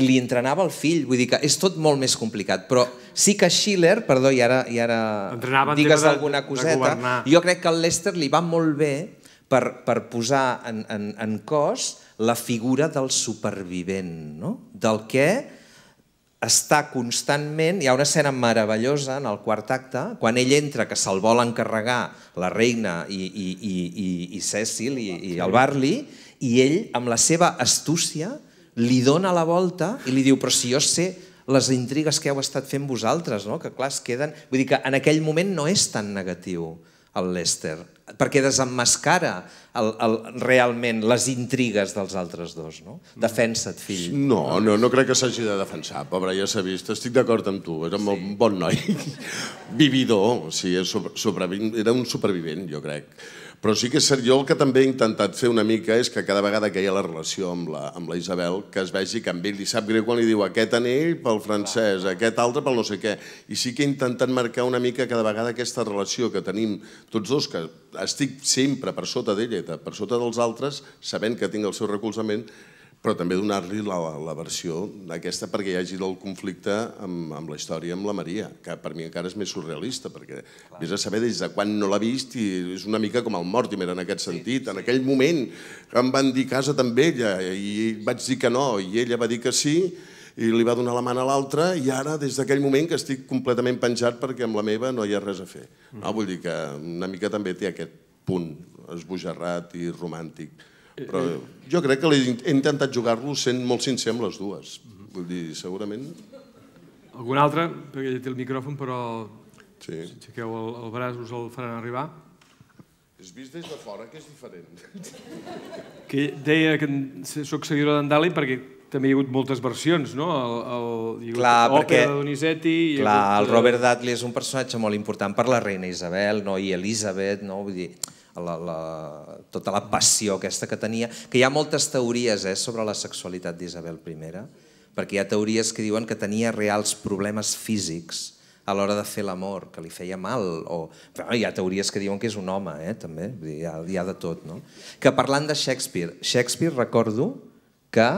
li entrenava el fill, vull dir que és tot molt més complicat, però sí que Schiller, perdó, i ara, i ara Entrenava digues de, alguna coseta, jo crec que el Lester li va molt bé per, per posar en, en, en cos la figura del supervivent, no? del que està constantment... Hi ha una escena meravellosa en el quart acte, quan ell entra, que se'l vol encarregar la reina i, i, i, i, i Cecil i, i el Barley, i ell, amb la seva astúcia, li dona la volta i li diu però si jo sé les intrigues que heu estat fent vosaltres, no? que clar, es queden... Vull dir que en aquell moment no és tan negatiu el Lester perquè desemmascara el, el, realment les intrigues dels altres dos. No? Defensa't, fill. No, no, no crec que s'hagi de defensar, pobre, ja s'ha vist. Estic d'acord amb tu, era sí. un bon noi. <laughs> Vividor, o sigui, sobre, era un supervivent, jo crec. Però sí que és cert, jo el que també he intentat fer una mica és que cada vegada que hi ha la relació amb la, amb la Isabel, que es vegi que amb ell li sap greu quan li diu aquest anell pel francès, aquest altre pel no sé què. I sí que he intentat marcar una mica cada vegada aquesta relació que tenim tots dos, que estic sempre per sota d'ella i per sota dels altres, sabent que tinc el seu recolzament, però també donar-li la, la versió d'aquesta perquè hi hagi el conflicte amb, amb la història amb la Maria, que per mi encara és més surrealista, perquè Clar. vés a saber des de quan no l'ha vist i és una mica com el Mortimer en aquest sentit. Sí, sí. En aquell moment em van dir casa també ella i vaig dir que no i ella va dir que sí i li va donar la mà a l'altra i ara, des d'aquell moment, que estic completament penjat perquè amb la meva no hi ha res a fer. No? Mm. Ah, vull dir que una mica també té aquest punt esbojarrat i romàntic però eh, eh. jo crec que he intentat jugar-lo sent molt sincer amb les dues. Vull dir, segurament... Algun altre? Perquè ja té el micròfon, però sí. si aixequeu el, el braç us el faran arribar. És vist des de fora que és diferent. <laughs> Que deia que sóc seguidor d'en Dali perquè també hi ha hagut moltes versions, no? El, el, hi ha clar, perquè, de Donizetti... Clar, hagut... el eh, Robert Dudley és un personatge molt important per la reina Isabel no? i Elisabet, no? Vull dir, la, la, tota la passió aquesta que tenia, que hi ha moltes teories eh, sobre la sexualitat d'Isabel I, perquè hi ha teories que diuen que tenia reals problemes físics a l'hora de fer l'amor, que li feia mal, o... Però hi ha teories que diuen que és un home, eh, també, hi ha, hi ha de tot, no? Que parlant de Shakespeare, Shakespeare recordo que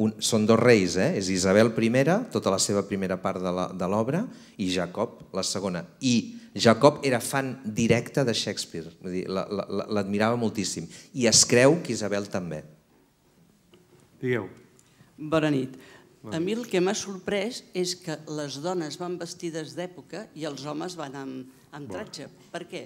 un, són dos reis, eh? és Isabel I, tota la seva primera part de l'obra, i Jacob, la segona. I Jacob era fan directe de Shakespeare, l'admirava moltíssim, i es creu que Isabel també. Digueu. Bona nit. A mi el que m'ha sorprès és que les dones van vestides d'època i els homes van amb, amb tratge. Bona. Per què?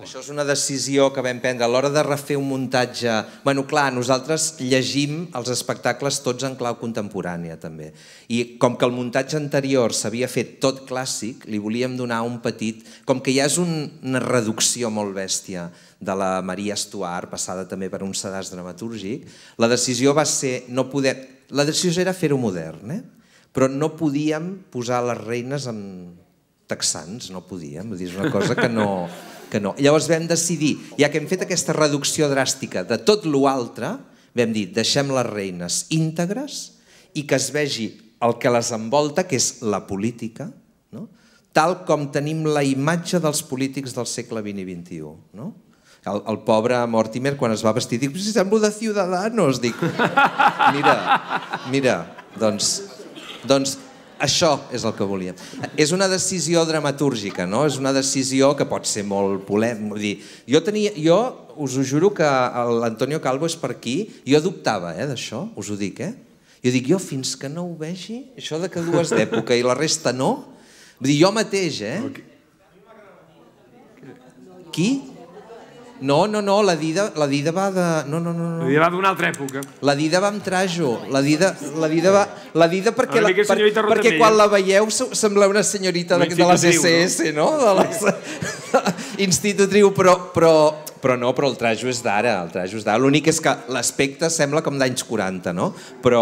Això és una decisió que vam prendre a l'hora de refer un muntatge... Bueno, clar, nosaltres llegim els espectacles tots en clau contemporània, també. I com que el muntatge anterior s'havia fet tot clàssic, li volíem donar un petit... Com que ja és un, una reducció molt bèstia de la Maria Estuart, passada també per un sedàs dramatúrgic, la decisió va ser no poder... La decisió era fer-ho modern, eh? però no podíem posar les reines en texans, no podíem. És una cosa que no... <laughs> que no. Llavors vam decidir, ja que hem fet aquesta reducció dràstica de tot l'altre, vam dir, deixem les reines íntegres i que es vegi el que les envolta, que és la política, no? tal com tenim la imatge dels polítics del segle XX i XXI. No? El, el pobre Mortimer, quan es va vestir, dic, si semblo de Ciudadanos, dic, <laughs> mira, mira, doncs, doncs això és el que volia. És una decisió dramatúrgica, no? És una decisió que pot ser molt polèmica. Vull dir, jo tenia... Jo us ho juro que l'Antonio Calvo és per aquí. Jo dubtava eh, d'això, us ho dic, eh? Jo dic, jo fins que no ho vegi, això de que dues d'època i la resta no... Vull dir, jo mateix, eh? Okay. Qui? No, no, no, la Dida, la Dida va de... No, no, no, no. La Dida va d'una altra època. La Dida va amb trajo. La Dida, la Dida va... La Dida perquè, la, per, perquè quan la veieu sembla una senyorita de, de les SS, no? no? De les... <laughs> Institutriu, però, però però no, però el trajo és d'ara, el trajo és d'ara. L'únic és que l'aspecte sembla com d'anys 40, no? Però,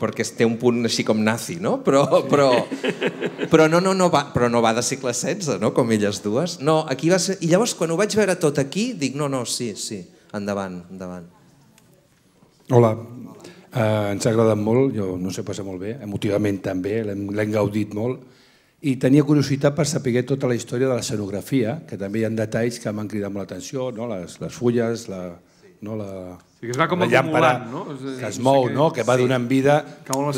perquè té un punt així com nazi, no? Però, però, però no, no, no va, però no va de segle XVI, no? Com elles dues. No, aquí va ser... I llavors, quan ho vaig veure tot aquí, dic, no, no, sí, sí, endavant, endavant. Hola, Eh, ens ha agradat molt, jo no sé passar molt bé, emotivament també, l'hem gaudit molt i tenia curiositat per saber tota la història de l'escenografia, que també hi ha detalls que m'han cridat molt l'atenció, no? les, les fulles, la, sí. no, la, sí, que es va com la llàmpara no? que es mou, no? que va donant vida,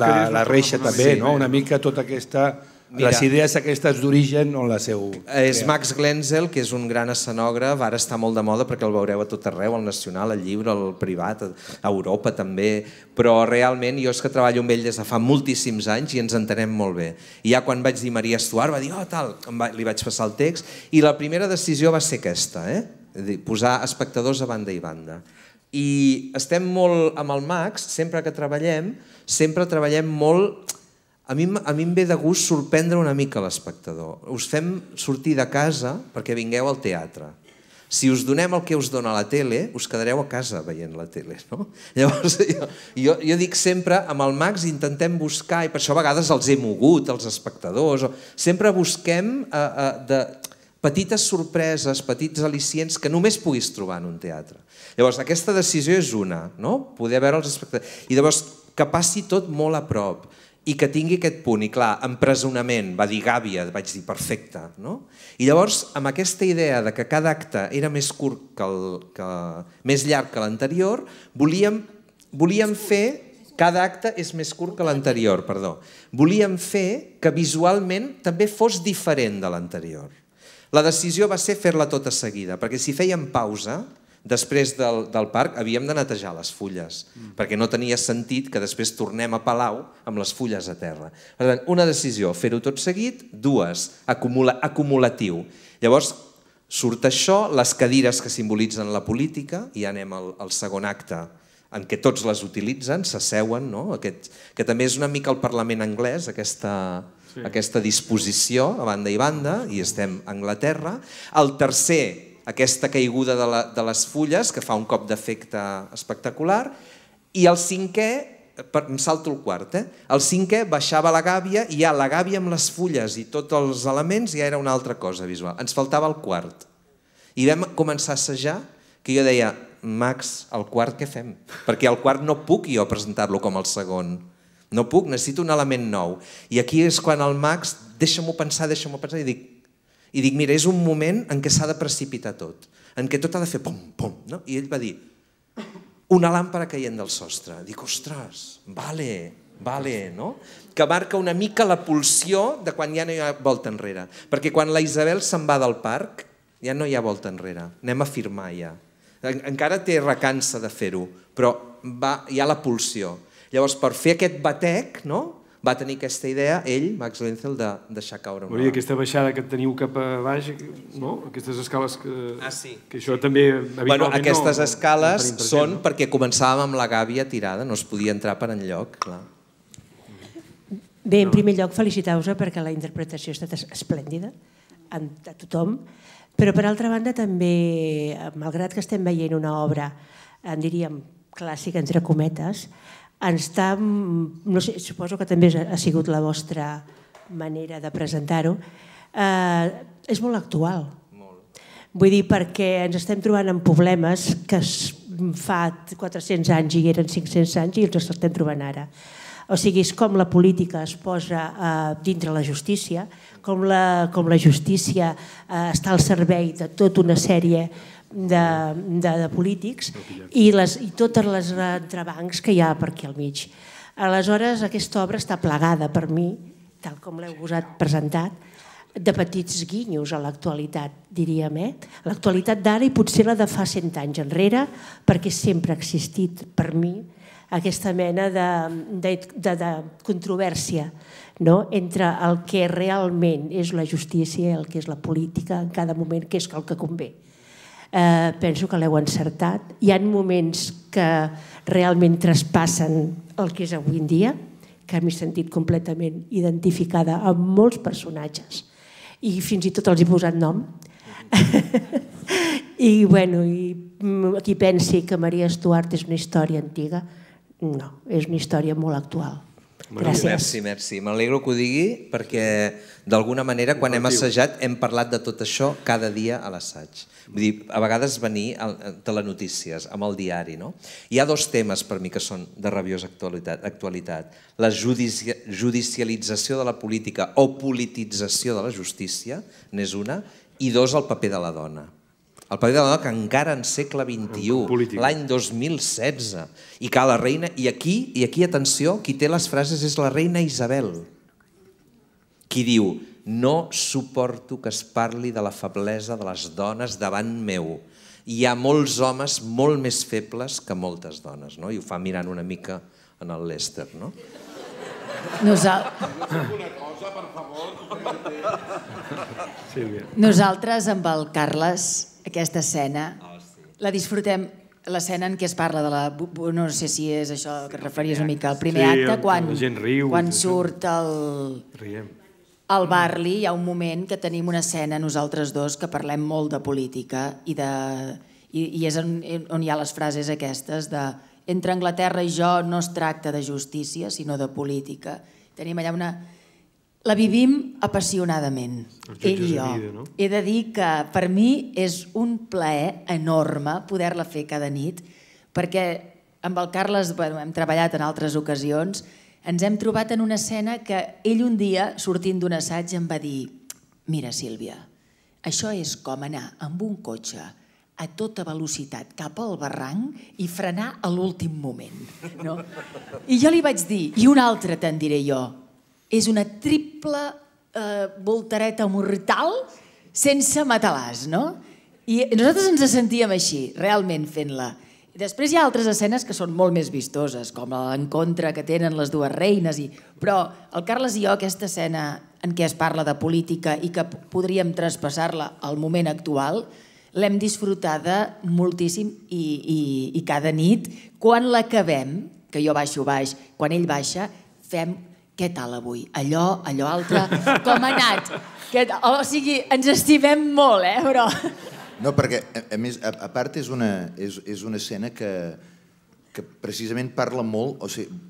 la, la reixa també, no? una mica tota aquesta Mira, les idees aquestes d'origen on la seu... És Max Glenzel, que és un gran escenògraf, ara està molt de moda perquè el veureu a tot arreu, al nacional, al llibre, al privat, a Europa també, però realment jo és que treballo amb ell des de fa moltíssims anys i ens entenem molt bé. I ja quan vaig dir Maria Estuar va dir, oh tal, va, li vaig passar el text i la primera decisió va ser aquesta, eh? posar espectadors a banda i banda. I estem molt amb el Max, sempre que treballem, sempre treballem molt a mi, a mi em ve de gust sorprendre una mica l'espectador. Us fem sortir de casa perquè vingueu al teatre. Si us donem el que us dona la tele, us quedareu a casa veient la tele, no? <laughs> Llavors, jo, jo, jo dic sempre, amb el Max intentem buscar, i per això a vegades els he mogut, els espectadors, o, sempre busquem uh, uh, de, petites sorpreses, petits al·licients que només puguis trobar en un teatre. Llavors, aquesta decisió és una, no? Poder veure els espectadors. I llavors, que passi tot molt a prop i que tingui aquest punt. I clar, empresonament, va dir gàbia, vaig dir perfecte. No? I llavors, amb aquesta idea de que cada acte era més curt que el, que, més llarg que l'anterior, volíem, volíem fer cada acte és més curt que l'anterior, perdó. Volíem fer que visualment també fos diferent de l'anterior. La decisió va ser fer-la tota seguida, perquè si fèiem pausa, després del, del parc havíem de netejar les fulles, mm. perquè no tenia sentit que després tornem a Palau amb les fulles a terra. Per tant, una decisió, fer-ho tot seguit, dues, acumula, acumulatiu. Llavors, surt això, les cadires que simbolitzen la política, i ja anem al, al segon acte, en què tots les utilitzen, s'asseuen, no? Aquest, que també és una mica el Parlament anglès, aquesta, sí. aquesta disposició a banda i banda, i estem a Anglaterra. El tercer, aquesta caiguda de, la, de les fulles, que fa un cop d'efecte espectacular, i el cinquè, per, em salto el quart, eh? el cinquè baixava la gàbia i ja la gàbia amb les fulles i tots els elements ja era una altra cosa visual. Ens faltava el quart. I vam començar a assajar, que jo deia, Max, el quart què fem? Perquè el quart no puc jo presentar-lo com el segon. No puc, necessito un element nou. I aquí és quan el Max, deixa-m'ho pensar, deixa-m'ho pensar, i dic, i dic, mira, és un moment en què s'ha de precipitar tot, en què tot ha de fer pom, pom. No? I ell va dir, una làmpara caient del sostre. Dic, ostres, vale, vale, no? que marca una mica la pulsió de quan ja no hi ha volta enrere. Perquè quan la Isabel se'n va del parc, ja no hi ha volta enrere. Anem a firmar ja. Encara té recança de fer-ho, però va, hi ha la pulsió. Llavors, per fer aquest batec, no? va tenir aquesta idea, ell, Max Lenzel, de, deixar caure una... Bueno, aquesta baixada que teniu cap a baix, no? aquestes escales que... Ah, sí. Que això sí. també bueno, aquestes no, escales no són no? perquè començàvem amb la gàbia tirada, no es podia entrar per enlloc, clar. Bé, en primer lloc, felicitar-vos perquè la interpretació ha estat esplèndida a tothom, però per altra banda també, eh, malgrat que estem veient una obra, en diríem, clàssica entre cometes, ens està, mm, no sé, suposo que també ha sigut la vostra manera de presentar-ho, eh, és molt actual. Vull dir, perquè ens estem trobant amb problemes que fa 400 anys i eren 500 anys i els estem trobant ara. O sigui, és com la política es posa eh, dintre la justícia, com la, com la justícia eh, està al servei de tota una sèrie de, de, de polítics i, les, i totes les entrebancs que hi ha per aquí al mig. Aleshores, aquesta obra està plegada per mi, tal com l'heu gosat presentat, de petits guinyos a l'actualitat, diríem, eh? L'actualitat d'ara i potser la de fa 100 anys enrere, perquè sempre ha existit per mi aquesta mena de, de, de, de controvèrsia no? entre el que realment és la justícia i el que és la política en cada moment, que és el que convé eh, penso que l'heu encertat. Hi han moments que realment traspassen el que és avui en dia, que m'he sentit completament identificada amb molts personatges i fins i tot els he posat nom. <laughs> I, bueno, i mm, qui pensi que Maria Estuart és una història antiga, no, és una història molt actual. Gràcies. Merci, merci. M'alegro que ho digui perquè d'alguna manera quan hem assajat hem parlat de tot això cada dia a l'assaig. Vull dir, a vegades venir a telenotícies, amb el diari, no? Hi ha dos temes per mi que són de rabiosa actualitat. actualitat. La judici judicialització de la política o politització de la justícia n'és una, i dos, el paper de la dona el paper de la dona que encara en segle XXI, l'any 2016, i que la reina... I aquí, i aquí, atenció, qui té les frases és la reina Isabel, qui diu no suporto que es parli de la feblesa de les dones davant meu. Hi ha molts homes molt més febles que moltes dones, no? I ho fa mirant una mica en el Lester, no? Nosaltres... Nosaltres amb el Carles aquesta escena. Oh, sí. La disfrutem l'escena en què es parla de la... No sé si és això que et referies una mica al primer sí, acte, quan, la gent riu, quan surt el... Riem. Al Barley hi ha un moment que tenim una escena, nosaltres dos, que parlem molt de política i, de, i, i és on, on hi ha les frases aquestes de entre Anglaterra i jo no es tracta de justícia, sinó de política. Tenim allà una, la vivim apassionadament, ell i jo. Vida, no? He de dir que per mi és un plaer enorme poder-la fer cada nit, perquè amb el Carles bueno, hem treballat en altres ocasions, ens hem trobat en una escena que ell un dia, sortint d'un assaig, em va dir «Mira, Sílvia, això és com anar amb un cotxe a tota velocitat cap al barranc i frenar a l'últim moment. No? I jo li vaig dir, i un altre te'n diré jo, és una triple eh, voltareta mortal sense matalàs, no? I nosaltres ens sentíem així, realment fent-la. Després hi ha altres escenes que són molt més vistoses, com l'encontre que tenen les dues reines. I... Però el Carles i jo, aquesta escena en què es parla de política i que podríem traspassar-la al moment actual, l'hem disfrutada moltíssim i, i, i cada nit. Quan l'acabem, que jo baixo baix, quan ell baixa, fem què tal avui? Allò, allò altre, com ha anat? o sigui, ens estimem molt, eh, però... No, perquè, a, a més, a, a part és una, és, és una escena que, que precisament parla molt, o sigui,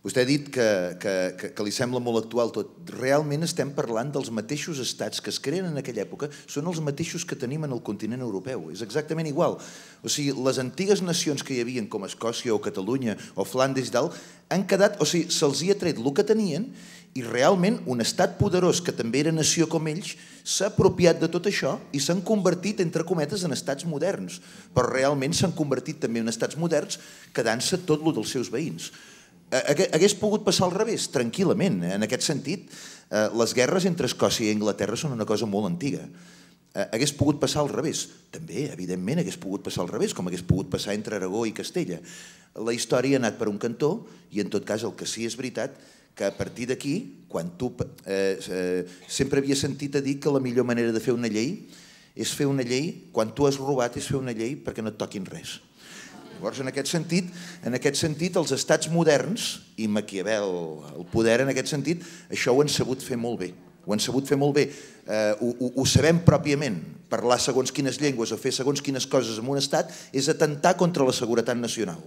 Vostè ha dit que, que, que, que li sembla molt actual tot. Realment estem parlant dels mateixos estats que es creen en aquella època, són els mateixos que tenim en el continent europeu. És exactament igual. O sigui, les antigues nacions que hi havien, com Escòcia o Catalunya o Flandes i tal, han quedat, o sigui, se'ls hi ha tret el que tenien i realment un estat poderós que també era nació com ells s'ha apropiat de tot això i s'han convertit, entre cometes, en estats moderns. Però realment s'han convertit també en estats moderns quedant-se tot lo dels seus veïns. Eh, hagués pogut passar al revés, tranquil·lament. Eh, en aquest sentit, eh, les guerres entre Escòcia i Anglaterra són una cosa molt antiga. Hagués pogut passar al revés. També, evidentment, hagués pogut passar al revés, com hagués pogut passar entre Aragó i Castella. La història ha anat per un cantó i, en tot cas, el que sí és veritat que a partir d'aquí, quan tu... Eh, eh, sempre havia sentit a dir que la millor manera de fer una llei és fer una llei, quan tu has robat, és fer una llei perquè no et toquin res. Llavors, en aquest sentit, en aquest sentit els estats moderns, i Maquiavel el poder, en aquest sentit, això ho han sabut fer molt bé. Ho han sabut fer molt bé. Eh, ho, ho, ho sabem pròpiament. Parlar segons quines llengües o fer segons quines coses en un estat és atentar contra la seguretat nacional.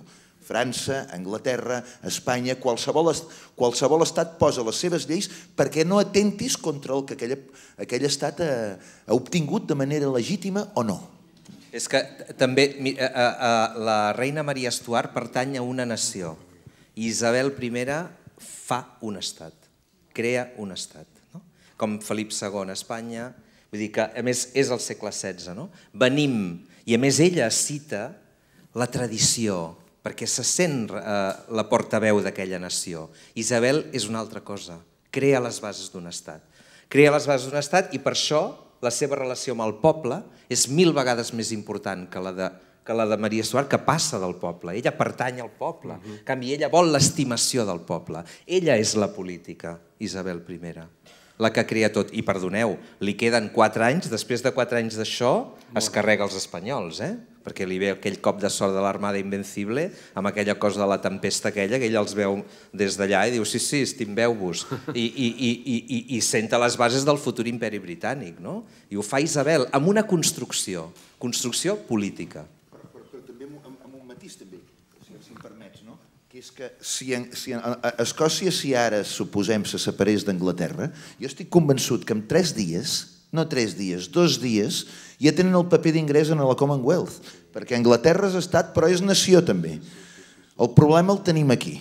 França, Anglaterra, Espanya, qualsevol, est qualsevol estat posa les seves lleis perquè no atentis contra el que aquell, aquell estat ha, eh, ha obtingut de manera legítima o no. És que també eh, eh, eh, la reina Maria Estuart pertany a una nació. Isabel I fa un estat, crea un estat. No? Com Felip II a Espanya, vull dir que a més és el segle XVI. No? Venim, i a més ella cita la tradició, perquè se sent eh, la portaveu d'aquella nació. Isabel és una altra cosa, crea les bases d'un estat. Crea les bases d'un estat i per això la seva relació amb el poble és mil vegades més important que la de, que la de Maria Suar, que passa del poble. Ella pertany al poble. uh mhm. -huh. canvi, ella vol l'estimació del poble. Ella és la política, Isabel I la que crea tot. I perdoneu, li queden 4 anys, després de 4 anys d'això es carrega els espanyols, eh? perquè li ve aquell cop de sort de l'armada invencible, amb aquella cosa de la tempesta aquella, que ell els veu des d'allà i diu, sí, sí, estimbeu-vos, <laughs> I, i, i, i, i, i senta les bases del futur imperi britànic, no? I ho fa Isabel amb una construcció, construcció política. Però, però, però també amb, amb un matís, també, si, si em permets, no? que és que si, en, si en, a Escòcia, si ara suposem se separés d'Anglaterra, jo estic convençut que en tres dies no tres dies, dos dies, ja tenen el paper d'ingrés en la Commonwealth, perquè Anglaterra és estat, però és nació també. El problema el tenim aquí.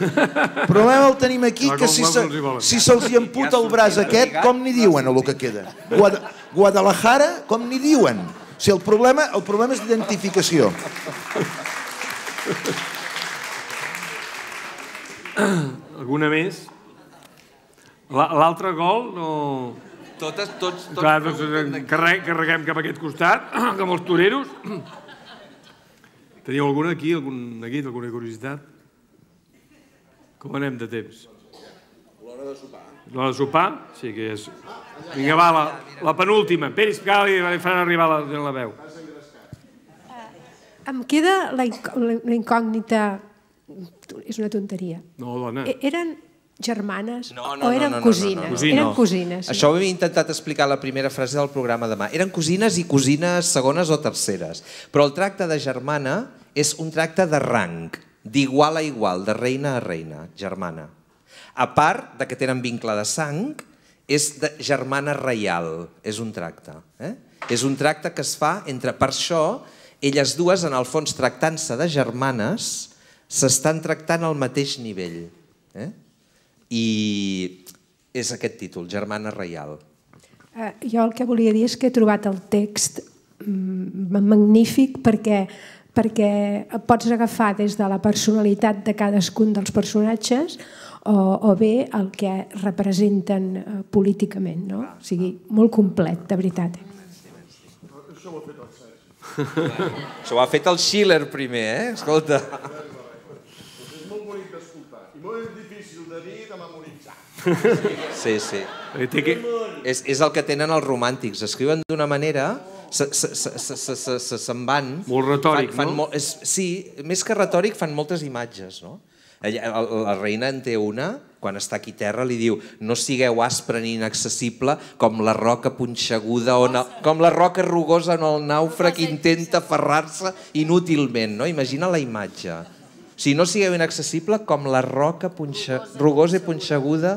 El problema el tenim aquí, que si se'ls si se amputa el braç aquest, com n'hi diuen el que queda? Guadalajara, com n'hi diuen? Si el problema, el problema és d'identificació. Alguna més? L'altre gol no... Totes, tots... tots Clar, doncs, doncs carreg, carreguem cap a aquest costat, com <clears throat> els toreros. Teniu alguna aquí, algun neguit, alguna curiositat? Com anem de temps? L'hora de sopar. L'hora de sopar? Sí, que és... Vinga, va, la, la penúltima. Peris, que ara li faran arribar la, la veu. Eh, em queda la, incò la incògnita... És una tonteria. No, dona. E Eren germanes no, no, o eren no, no, cosines? No, no, no. Eren cosines. Sí. Això ho he intentat explicar la primera frase del programa demà. Eren cosines i cosines segones o terceres. Però el tracte de germana és un tracte de rang, d'igual a igual, de reina a reina, germana. A part de que tenen vincle de sang, és de germana reial, és un tracte. Eh? És un tracte que es fa entre... Per això, elles dues, en el fons, tractant-se de germanes, s'estan tractant al mateix nivell. Eh? i és aquest títol, Germana Reial. Eh, jo el que volia dir és que he trobat el text mm, magnífic perquè perquè pots agafar des de la personalitat de cadascun dels personatges o, o bé el que representen eh, políticament. No? O sigui, molt complet, de veritat. Eh? Això ho ha fet el Schiller. Això ho ha fet el Schiller primer, eh? Escolta. Sí, sí. Eh, que... És, és el que tenen els romàntics. Escriuen d'una manera, se'n se, se, se, van... Molt retòric, fan, fan no? Molt, és, sí, més que retòric fan moltes imatges, no? La, la reina en té una, quan està aquí terra, li diu no sigueu aspre ni inaccessible com la roca punxeguda, on el, com la roca rugosa en el naufra que intenta ferrar se inútilment. No? Imagina la imatge. O sigui, no sigueu inaccessible com la roca punxa, rugosa i punxeguda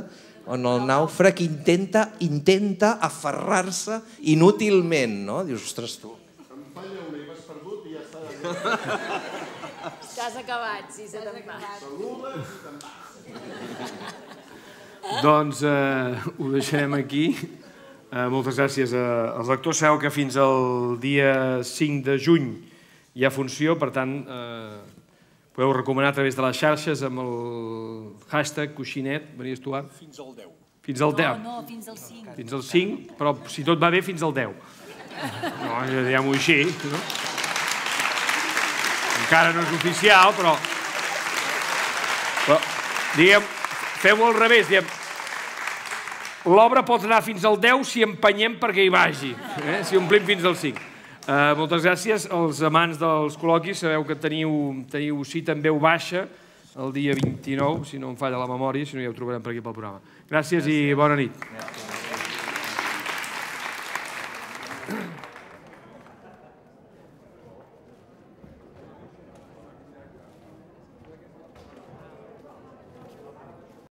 on el nàufrag intenta intenta aferrar-se inútilment, no? Dius, ostres, tu. Em falla una i m'has perdut i ja està. T'has acabat, sí, se t'ha acabat. te'n Doncs eh, ho deixarem aquí. Eh, moltes gràcies a, eh, als lectors. Sabeu que fins al dia 5 de juny hi ha funció, per tant, eh, Podeu recomanar a través de les xarxes amb el hashtag coixinet, Maria Estuar. Fins al 10. Fins al 10. No, no, fins al 5. Fins al 5, però si tot va bé, fins al 10. No, ja diguem-ho així, no? Encara no és oficial, però... però diguem, fem-ho al revés, diguem, l'obra pot anar fins al 10 si empenyem perquè hi vagi, eh? si omplim fins al 5. Eh, moltes gràcies. als amants dels col·loquis sabeu que teniu, teniu cita en veu baixa el dia 29, si no em falla la memòria, si no ja ho trobarem per aquí pel programa. Gràcies, gràcies. i bona nit. Gràcies.